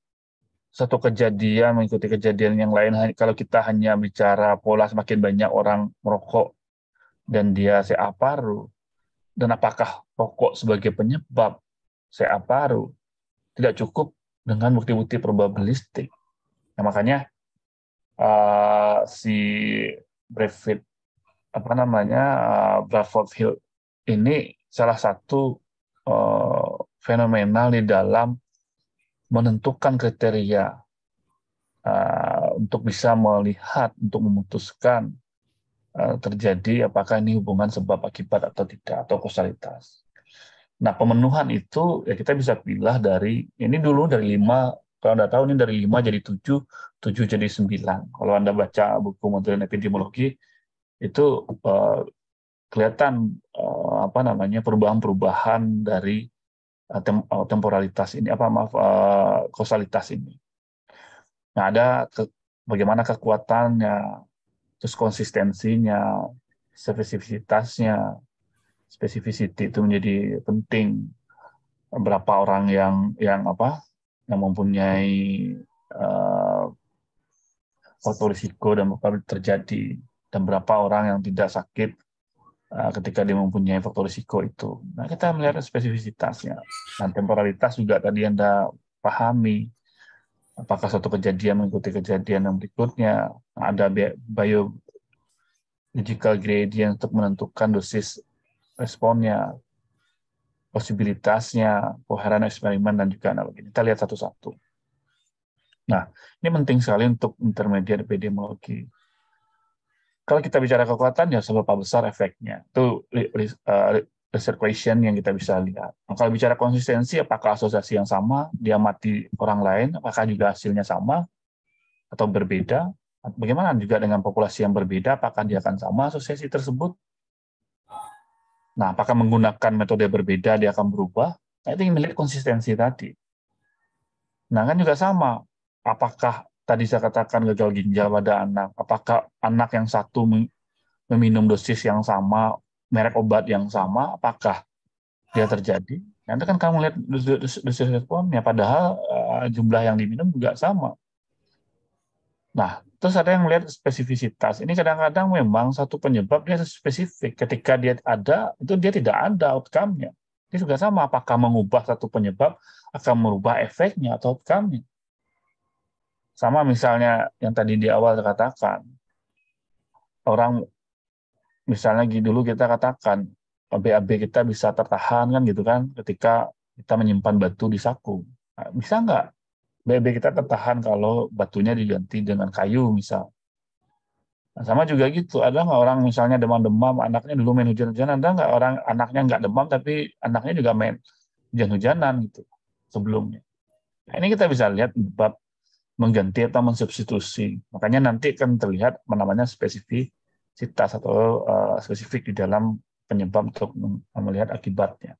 satu kejadian mengikuti kejadian yang lain kalau kita hanya bicara pola semakin banyak orang merokok dan dia seaparu dan apakah rokok sebagai penyebab CA paru tidak cukup dengan bukti-bukti probabilistik? Nah, makanya uh, si Brevid apa namanya uh, Bradford Hill ini salah satu uh, fenomenal di dalam menentukan kriteria uh, untuk bisa melihat, untuk memutuskan Eh, terjadi apakah ini hubungan sebab akibat atau tidak atau kausalitas. Nah pemenuhan itu ya kita bisa pilih dari ini dulu dari lima kalau anda tahu ini dari lima jadi tujuh tujuh jadi sembilan Kalau anda baca buku modern epidemiologi itu eh, kelihatan eh, apa namanya perubahan-perubahan dari eh, tem eh, temporalitas ini apa maaf eh, kausalitas ini. Nah ada ke, bagaimana kekuatannya terus konsistensinya, spesifisitasnya, spesifisiti itu menjadi penting. Berapa orang yang yang apa yang mempunyai uh, faktor risiko dan berapa terjadi dan berapa orang yang tidak sakit eh, ketika dia mempunyai faktor risiko itu. Nah kita melihat spesifisitasnya dan temporalitas juga tadi anda pahami apakah suatu kejadian mengikuti kejadian yang berikutnya ada bio logical gradient untuk menentukan dosis responnya posibilitasnya koheren eksperimen dan juga analogi kita lihat satu-satu nah ini penting sekali untuk intermediate epidemiologi kalau kita bicara kekuatan ya seberapa besar efeknya itu eh, research question yang kita bisa lihat. Nah, kalau bicara konsistensi, apakah asosiasi yang sama dia mati orang lain, apakah juga hasilnya sama atau berbeda? Bagaimana juga dengan populasi yang berbeda, apakah dia akan sama asosiasi tersebut? Nah, apakah menggunakan metode berbeda dia akan berubah? Nah, itu ingin melihat konsistensi tadi. Nah, kan juga sama. Apakah tadi saya katakan gagal ginjal pada anak, apakah anak yang satu meminum dosis yang sama merek obat yang sama, apakah dia terjadi? Nanti kan kamu lihat dosis responnya, padahal eh, jumlah yang diminum juga sama. Nah, terus ada yang melihat spesifisitas. Ini kadang-kadang memang satu penyebab dia spesifik. Ketika dia ada, itu dia tidak ada outcome-nya. Ini juga sama, apakah mengubah satu penyebab akan merubah efeknya atau outcome-nya. Sama misalnya yang tadi di awal dikatakan orang misalnya dulu kita katakan BAB kita bisa tertahan kan gitu kan ketika kita menyimpan batu di saku. Nah, bisa nggak BAB kita tertahan kalau batunya diganti dengan kayu misal. Nah, sama juga gitu, ada nggak orang misalnya demam-demam, anaknya dulu main hujan-hujanan, ada nggak orang anaknya nggak demam tapi anaknya juga main hujan-hujanan gitu sebelumnya. Nah, ini kita bisa lihat bab mengganti atau mensubstitusi. Makanya nanti kan terlihat namanya spesifik sitas atau uh, spesifik di dalam penyebab untuk melihat akibatnya.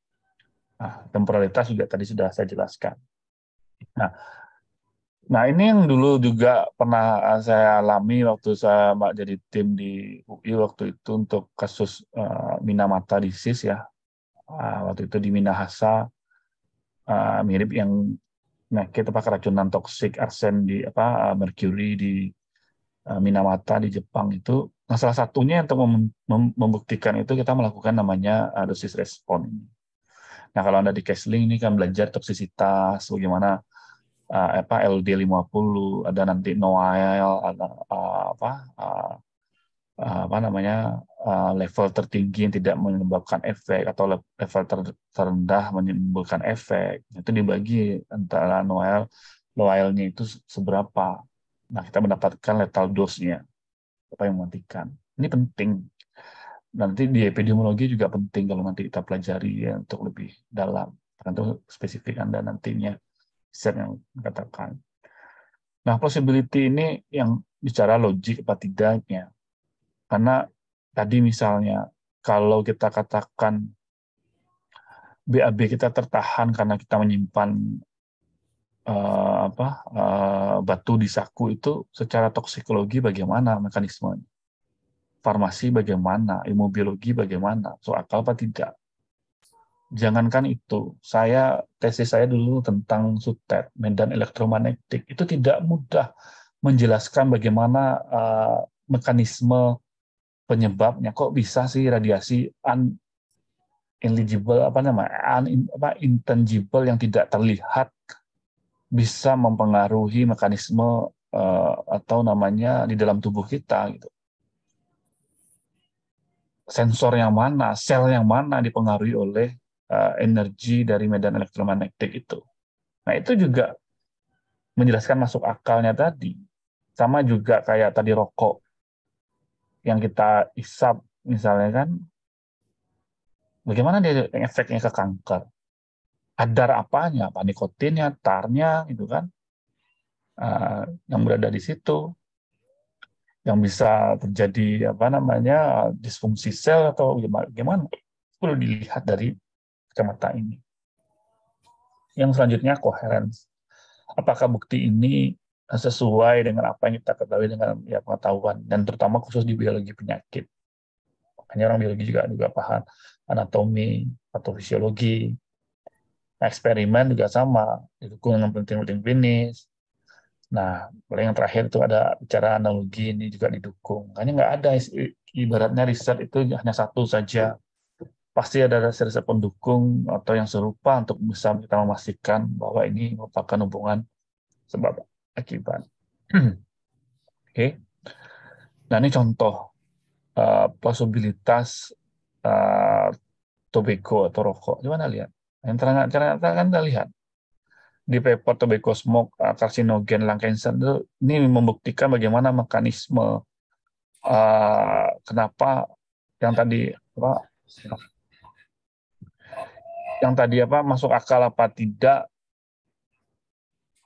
Nah, temporalitas juga tadi sudah saya jelaskan. Nah, nah ini yang dulu juga pernah eh, saya alami waktu saya mbak jadi tim di UI waktu itu untuk kasus uh, eh, Minamata disis ya. Uh, waktu itu di Minahasa uh, ah, mirip yang nah kita pakai racunan toksik arsen di apa ah, merkuri di Eh, Minamata di Jepang itu. Nah, salah satunya untuk membuktikan itu kita melakukan namanya eh, dosis respon ini. Nah, kalau Anda di Kessling ini kan belajar toksisitas, bagaimana uh, apa LD50, ada nanti Noel ada apa apa namanya level tertinggi yang tidak menyebabkan efek atau level terendah menimbulkan efek itu dibagi antara Noel Noelnya itu seberapa Nah, kita mendapatkan lethal dose-nya, apa yang mematikan. Ini penting. Nanti di epidemiologi juga penting kalau nanti kita pelajari ya untuk lebih dalam. Tergantung spesifik Anda nantinya, set yang mengatakan Nah, possibility ini yang bicara logik apa tidaknya. Karena tadi misalnya, kalau kita katakan BAB kita tertahan karena kita menyimpan uh, apa uh, batu di saku itu secara toksikologi bagaimana mekanismenya farmasi bagaimana imobiologi bagaimana so akal apa tidak jangankan itu saya tesis saya dulu tentang sutet medan elektromagnetik itu tidak mudah menjelaskan bagaimana uh, mekanisme penyebabnya kok bisa sih radiasi un eligible apa namanya un, apa intangible yang tidak terlihat bisa mempengaruhi mekanisme uh, atau namanya di dalam tubuh kita gitu. Sensor yang mana, sel yang mana dipengaruhi oleh uh, energi dari medan elektromagnetik itu. Nah, itu juga menjelaskan masuk akalnya tadi. Sama juga kayak tadi rokok yang kita isap misalnya kan bagaimana dia efeknya ke kanker? kadar apanya, apa nikotinnya, tarnya, gitu kan, uh, yang berada di situ, yang bisa terjadi apa namanya disfungsi sel atau gimana, perlu dilihat dari kacamata ini. Yang selanjutnya koherensi. Apakah bukti ini sesuai dengan apa yang kita ketahui dengan ya pengetahuan dan terutama khusus di biologi penyakit. Makanya orang biologi juga juga paham anatomi, atau fisiologi eksperimen juga sama didukung dengan penting penting klinis nah paling yang terakhir itu ada bicara analogi ini juga didukung hanya nggak ada ibaratnya riset itu hanya satu saja pasti ada riset-riset pendukung atau yang serupa untuk bisa kita memastikan bahwa ini merupakan hubungan sebab akibat. Oke, okay. nah ini contoh uh, posibilitas uh, tobacco atau rokok. Gimana lihat? Yang ternyata kan kita lihat di paper tobacco smoke eh, karsinogen lung cancer itu ini membuktikan bagaimana mekanisme uh, kenapa yang tadi apa yang tadi apa masuk akal apa tidak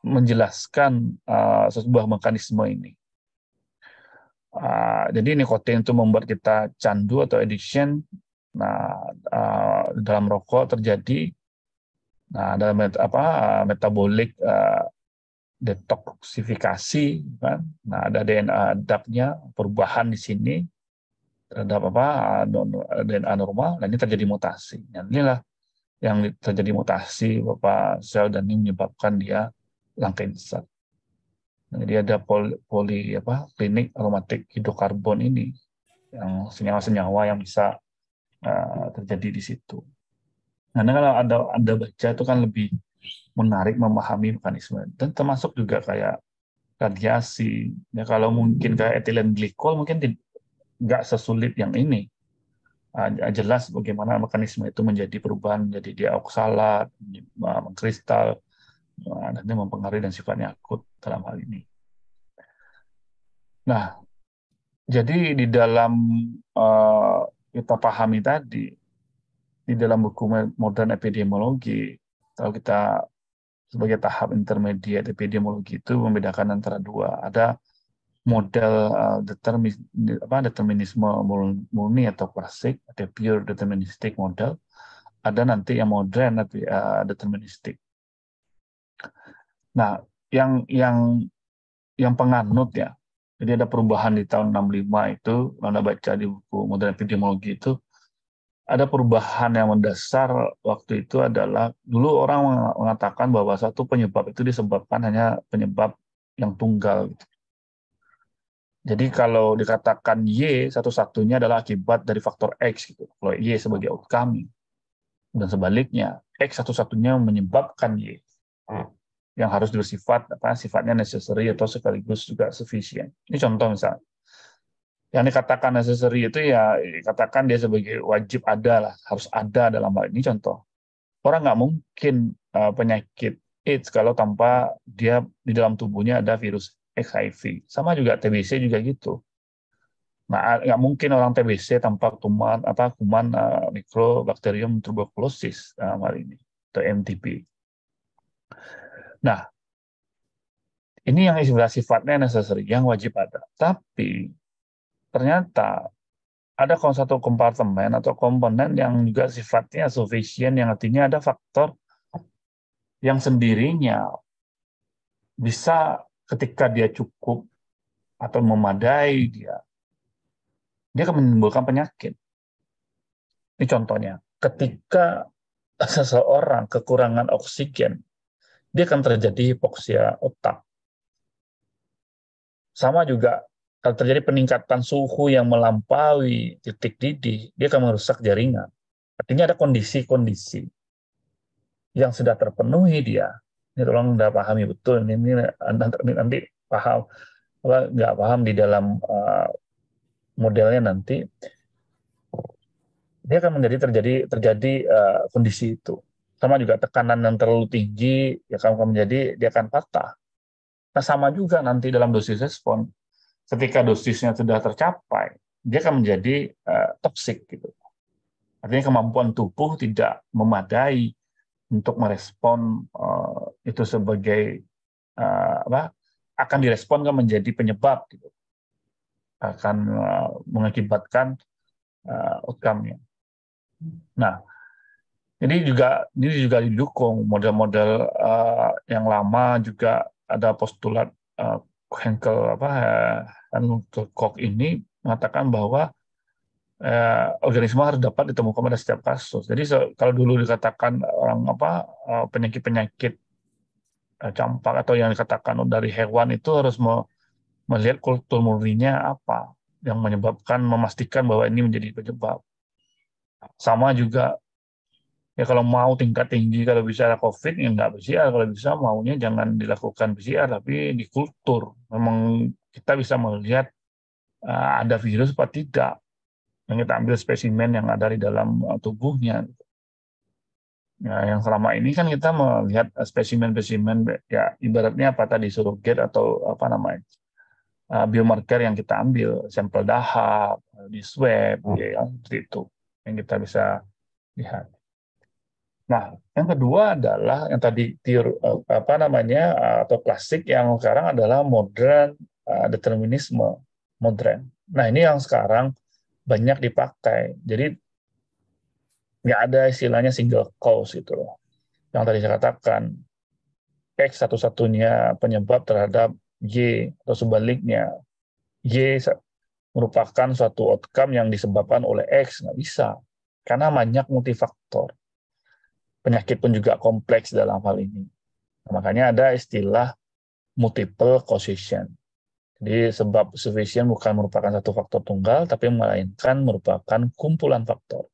menjelaskan uh, sebuah mekanisme ini. Uh, jadi nikotin itu membuat kita candu atau addiction. Nah, uh, dalam rokok terjadi Nah, ada met, apa metabolik uh, eh, detoksifikasi kan. Nah, ada DNA adaptnya perubahan di sini terhadap apa DNA normal dan nah, ini terjadi mutasi. dan nah, inilah yang terjadi mutasi Bapak sel dan ini menyebabkan dia langka insert. Nah, jadi ada poli, poli apa klinik aromatik hidrokarbon ini yang senyawa-senyawa yang bisa uh, terjadi di situ. Karena kalau Anda, Anda baca itu kan lebih menarik memahami mekanisme. Dan termasuk juga kayak radiasi. Ya, kalau mungkin kayak etilen glikol mungkin nggak sesulit yang ini. Ah, jelas bagaimana mekanisme itu menjadi perubahan, jadi dia oksalat, ah, mengkristal, ah, nanti mempengaruhi dan sifatnya akut dalam hal ini. Nah, jadi di dalam uh, kita pahami tadi, di dalam buku modern epidemiologi, kalau kita sebagai tahap intermediate epidemiologi itu membedakan antara dua. Ada model uh, apa, determinisme murni atau klasik, ada pure deterministic model, ada nanti yang modern tapi uh, deterministik. Nah, yang yang yang penganut ya. Jadi ada perubahan di tahun 65 itu, Anda baca di buku modern epidemiologi itu ada perubahan yang mendasar waktu itu adalah dulu orang mengatakan bahwa satu penyebab itu disebabkan hanya penyebab yang tunggal. Gitu. Jadi kalau dikatakan Y satu-satunya adalah akibat dari faktor X gitu. Kalau Y sebagai outcome dan sebaliknya X satu-satunya menyebabkan Y hmm. yang harus bersifat apa sifatnya necessary atau sekaligus juga sufficient. Ini contoh misalnya yang dikatakan necessary itu ya katakan dia sebagai wajib ada lah harus ada dalam hal ini contoh orang nggak mungkin uh, penyakit AIDS kalau tanpa dia di dalam tubuhnya ada virus HIV sama juga TBC juga gitu nah nggak mungkin orang TBC tanpa kuman apa kuman uh, mikrobakterium tuberkulosis dalam hal ini atau MTP nah ini yang istilah sifatnya necessary yang wajib ada tapi ternyata ada satu kompartemen atau komponen yang juga sifatnya sufficient yang artinya ada faktor yang sendirinya bisa ketika dia cukup atau memadai dia dia akan menimbulkan penyakit. Ini contohnya, ketika seseorang kekurangan oksigen, dia akan terjadi hipoksia otak. Sama juga kalau terjadi peningkatan suhu yang melampaui titik didih, dia akan merusak jaringan. Artinya ada kondisi-kondisi yang sudah terpenuhi dia. Ini tolong Anda pahami betul. Ini, ini nanti, nanti paham apa nggak paham di dalam uh, modelnya nanti dia akan menjadi terjadi terjadi uh, kondisi itu sama juga tekanan yang terlalu tinggi ya kamu akan menjadi dia akan patah nah sama juga nanti dalam dosis respon ketika dosisnya sudah tercapai, dia akan menjadi uh, eh, toksik gitu. Artinya kemampuan tubuh tidak memadai untuk merespon uh, itu sebagai uh, apa? akan direspon kan menjadi penyebab gitu. Akan uh, mengakibatkan uh, outcome-nya. Nah, ini juga ini juga didukung model-model uh, yang lama juga ada postulat uh, Henkel apa Henkel eh, Koch ini mengatakan bahwa eh, organisme harus dapat ditemukan pada setiap kasus. Jadi so, kalau dulu dikatakan orang apa eh, penyakit-penyakit eh, campak atau yang dikatakan dari hewan itu harus me melihat kultur murninya apa yang menyebabkan memastikan bahwa ini menjadi penyebab. Sama juga ya kalau mau tingkat tinggi kalau bisa ada COVID ya nggak PCR kalau bisa maunya jangan dilakukan PCR tapi di kultur memang kita bisa melihat uh, ada virus apa tidak yang kita ambil spesimen yang ada di dalam eh, tubuhnya Nah, yang selama ini kan kita melihat eh, spesimen-spesimen ya ibaratnya apa tadi surrogate atau apa namanya biomarker yang kita ambil sampel dahak di swab hmm. ya seperti itu yang kita bisa lihat. Nah, yang kedua adalah yang tadi tier eh, apa namanya eh, atau klasik yang sekarang adalah modern eh, determinisme modern. Nah, ini yang sekarang banyak dipakai. Jadi nggak ada istilahnya single cause itu. loh. Yang tadi saya katakan X satu-satunya penyebab terhadap Y atau sebaliknya. Y merupakan suatu outcome yang disebabkan oleh X nggak bisa karena banyak multifaktor penyakit pun juga kompleks dalam hal ini. Nah, makanya ada istilah multiple causation. Jadi sebab sufficient bukan merupakan satu faktor tunggal, tapi melainkan merupakan kumpulan faktor.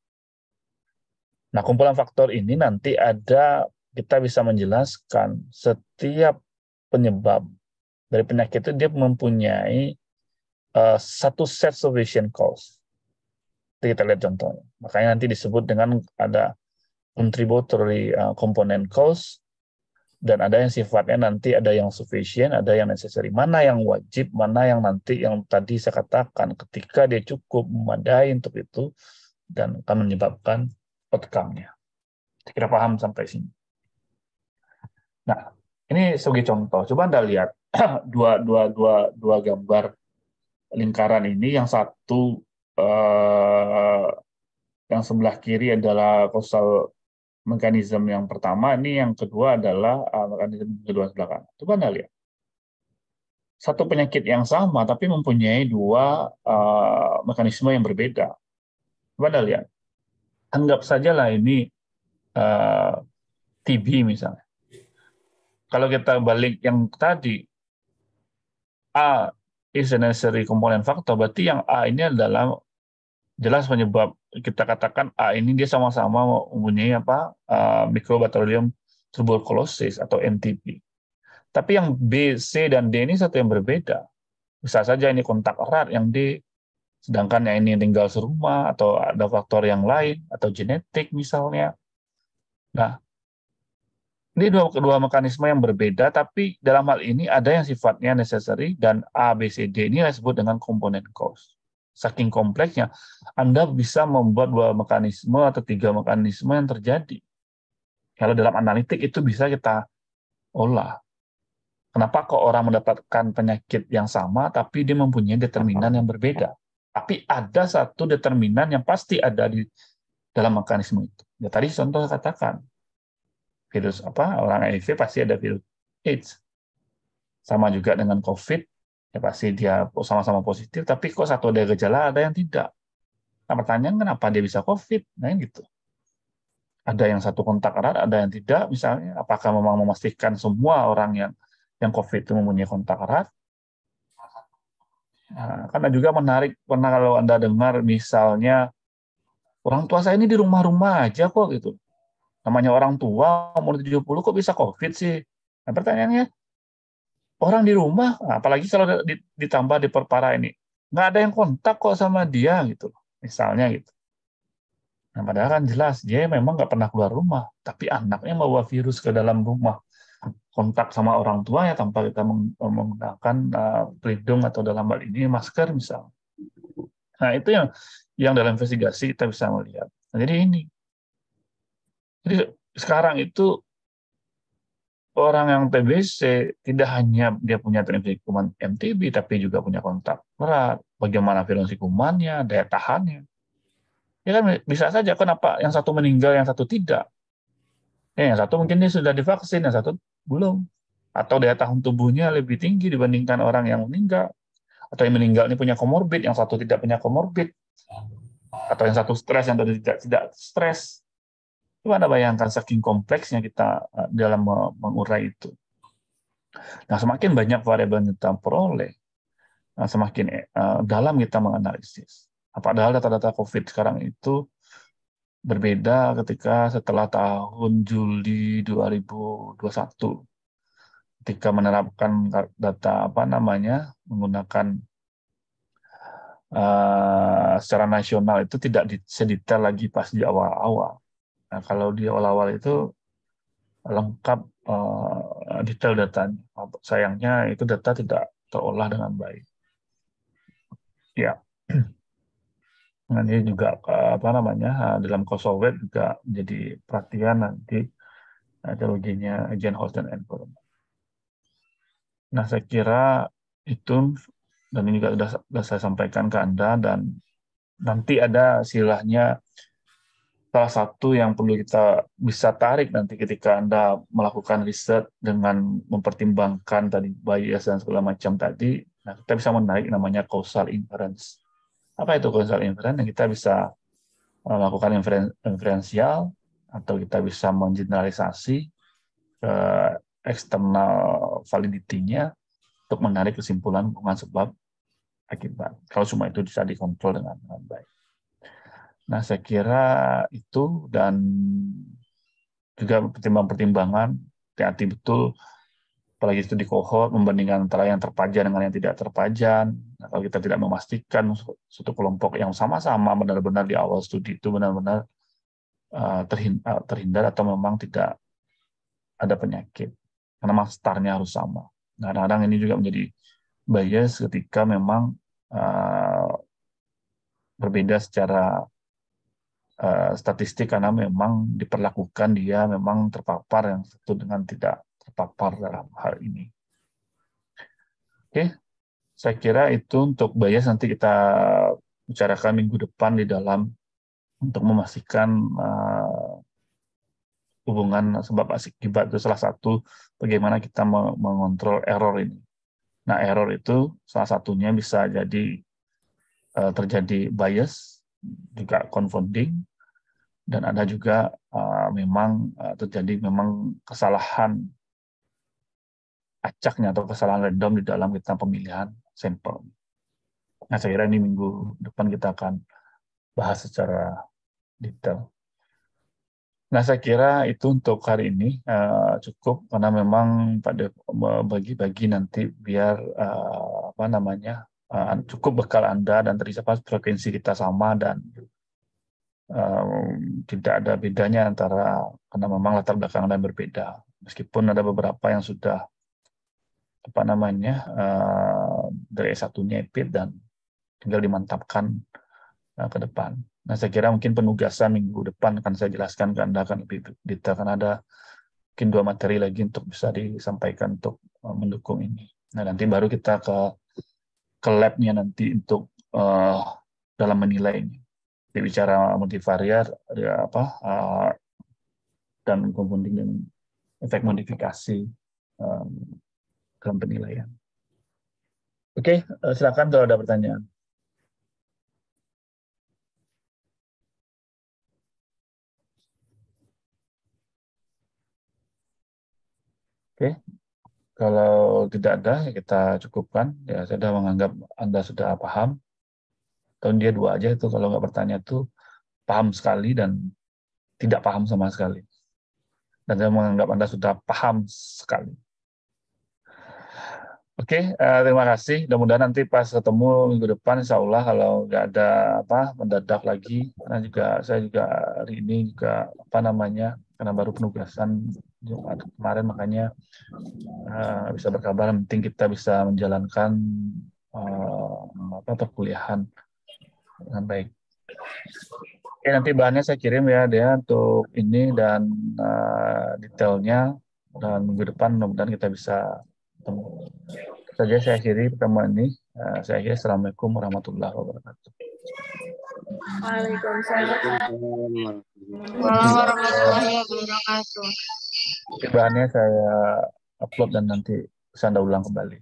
Nah, kumpulan faktor ini nanti ada, kita bisa menjelaskan setiap penyebab dari penyakit itu dia mempunyai uh, satu set sufficient cause. Nanti kita lihat contohnya. Makanya nanti disebut dengan ada contributory uh, component cost, dan ada yang sifatnya nanti ada yang sufficient, ada yang necessary. Mana yang wajib, mana yang nanti yang tadi saya katakan ketika dia cukup memadai untuk itu dan akan menyebabkan outcome-nya. Kira paham sampai sini. Nah, ini sebagai contoh. Coba Anda lihat dua, dua, dua, dua gambar lingkaran ini. Yang satu eh, yang sebelah kiri adalah causal mekanisme yang pertama ini yang kedua adalah uh, mekanisme kedua belakang coba anda lihat satu penyakit yang sama tapi mempunyai dua uh, mekanisme yang berbeda coba anda lihat anggap lah ini uh, eh, TB misalnya kalau kita balik yang tadi A is a necessary component factor berarti yang A ini adalah jelas penyebab kita katakan A ah, ini dia sama-sama mempunyai apa uh, ah, mikrobatorium tuberculosis atau MTP. Tapi yang B, C dan D ini satu yang berbeda. Bisa saja ini kontak erat yang D, sedangkan yang ini tinggal serumah atau ada faktor yang lain atau genetik misalnya. Nah, ini dua kedua mekanisme yang berbeda tapi dalam hal ini ada yang sifatnya necessary dan A, B, C, D ini disebut dengan komponen cause saking kompleksnya, Anda bisa membuat dua mekanisme atau tiga mekanisme yang terjadi. Kalau dalam analitik itu bisa kita olah. Kenapa kok orang mendapatkan penyakit yang sama, tapi dia mempunyai determinan yang berbeda? Tapi ada satu determinan yang pasti ada di dalam mekanisme itu. Ya tadi contoh saya katakan, virus apa orang HIV pasti ada virus AIDS. Sama juga dengan COVID, ya pasti dia sama-sama positif, tapi kok satu ada gejala, ada yang tidak. Nah, pertanyaan kenapa dia bisa COVID? Nah, gitu. Ada yang satu kontak erat, ada yang tidak. Misalnya, apakah memang memastikan semua orang yang yang COVID itu mempunyai kontak erat? Nah, karena juga menarik, pernah kalau Anda dengar misalnya, orang tua saya ini di rumah-rumah aja kok, gitu. Namanya orang tua, umur 70 kok bisa COVID sih? Nah, pertanyaannya, orang di rumah, apalagi kalau ditambah diperparah ini, nggak ada yang kontak kok sama dia gitu misalnya gitu. Nah, padahal kan jelas dia memang nggak pernah keluar rumah, tapi anaknya bawa virus ke dalam rumah, kontak sama orang tua ya tanpa kita menggunakan eh, pelindung atau dalam hal ini masker misal. Nah itu yang yang dalam investigasi kita bisa melihat. Nah, jadi ini, jadi sekarang itu orang yang TBC tidak hanya dia punya transmisi kuman MTB, tapi juga punya kontak erat. Bagaimana virulensi kumannya, daya tahannya. Ya kan bisa saja kenapa yang satu meninggal, yang satu tidak. Ya, yang satu mungkin dia sudah divaksin, yang satu belum. Atau daya tahan tubuhnya lebih tinggi dibandingkan orang yang meninggal. Atau yang meninggal ini punya komorbid, yang satu tidak punya komorbid. Atau yang satu stres, yang satu tidak, tidak stres. Coba Anda bayangkan saking kompleksnya kita eh, dalam mengurai itu. Nah, semakin banyak variabel yang kita peroleh, eh, semakin eh, dalam kita menganalisis. Padahal data-data COVID sekarang itu berbeda ketika setelah tahun Juli 2021 ketika menerapkan data apa namanya menggunakan uh, secara nasional itu tidak sedetail lagi pas di awal-awal Nah, kalau di awal-awal itu lengkap uh, detail datanya. Sayangnya itu data tidak terolah dengan baik. Ya. Nah, ini juga eh, apa namanya eh, dalam Kosovo juga menjadi perhatian nanti teologinya Jan Holstein and Perlman. Nah, saya kira itu dan ini juga sudah saya sampaikan ke Anda dan nanti ada silahnya salah satu yang perlu kita bisa tarik nanti ketika Anda melakukan riset dengan mempertimbangkan tadi bias dan segala macam tadi, nah kita bisa menarik namanya causal inference. Apa itu causal inference? Yang kita bisa eh, melakukan inferensial atau kita bisa mengeneralisasi ke eh, eksternal validitinya untuk menarik kesimpulan hubungan sebab akibat. Kalau semua itu bisa dikontrol dengan baik. Nah, saya kira itu dan juga pertimbangan-pertimbangan hati-hati betul apalagi itu di kohort membandingkan antara yang terpajan dengan yang tidak terpajan nah, kalau kita tidak memastikan suatu kelompok yang sama-sama benar-benar di awal studi itu benar-benar eh, eh, terhindar, atau memang tidak ada penyakit karena startnya harus sama nah, kadang-kadang ini juga menjadi bias ketika memang uh, berbeda secara Eh, statistik karena memang diperlakukan dia memang terpapar yang satu dengan tidak terpapar dalam hal ini. Oke, okay. saya kira itu untuk bias nanti kita bicarakan minggu depan di dalam untuk memastikan uh, hubungan sebab akibat itu salah satu bagaimana kita mengontrol error ini. Nah, error itu salah satunya bisa jadi uh, terjadi bias juga confounding dan ada juga uh, memang uh, terjadi memang kesalahan acaknya atau kesalahan random di dalam kita pemilihan sampel. Nah, saya kira ini minggu depan kita akan bahas secara detail. Nah, saya kira itu untuk hari ini uh, cukup karena memang pada bagi-bagi nanti biar uh, apa namanya Ah, cukup bekal Anda dan apa frekuensi kita sama dan um, tidak ada bedanya antara karena memang latar belakang Anda berbeda. Meskipun ada beberapa yang sudah apa namanya uh, dari s 1 EPIT dan tinggal dimantapkan uh, ke depan. Nah, saya kira mungkin penugasan minggu depan akan saya jelaskan ke Anda akan lebih detail karena ada mungkin dua materi lagi untuk bisa disampaikan untuk eh, mendukung ini. Nah, nanti baru kita ke ke labnya nanti untuk uh, dalam menilainya. Dia bicara multivariat, ya apa uh, dan compounding dan efek modifikasi um, dalam penilaian. Oke, okay, uh, silakan kalau ada pertanyaan. Oke, kalau tidak ada, ya kita cukupkan. Ya, saya sudah menganggap Anda sudah paham. Tahun dia dua aja itu kalau nggak bertanya itu paham sekali dan tidak paham sama sekali. Dan saya menganggap Anda sudah paham sekali. Oke, okay, eh, terima kasih. Mudah-mudahan nanti pas ketemu minggu depan, insya Allah kalau nggak ada apa mendadak lagi, karena juga saya juga hari ini juga apa namanya karena baru penugasan Jumat kemarin makanya uh, bisa berkabar penting kita bisa menjalankan uh, apa perkuliahan dengan baik. Oke, nanti bahannya saya kirim ya dia untuk ini dan uh, detailnya dan minggu depan mudah-mudahan kita bisa ketemu. Saja saya akhiri pertemuan ini. Uh, saya akhiri assalamualaikum warahmatullahi wabarakatuh. Waalaikumsalam warahmatullahi wabarakatuh bahannya saya upload dan nanti saya ulang kembali.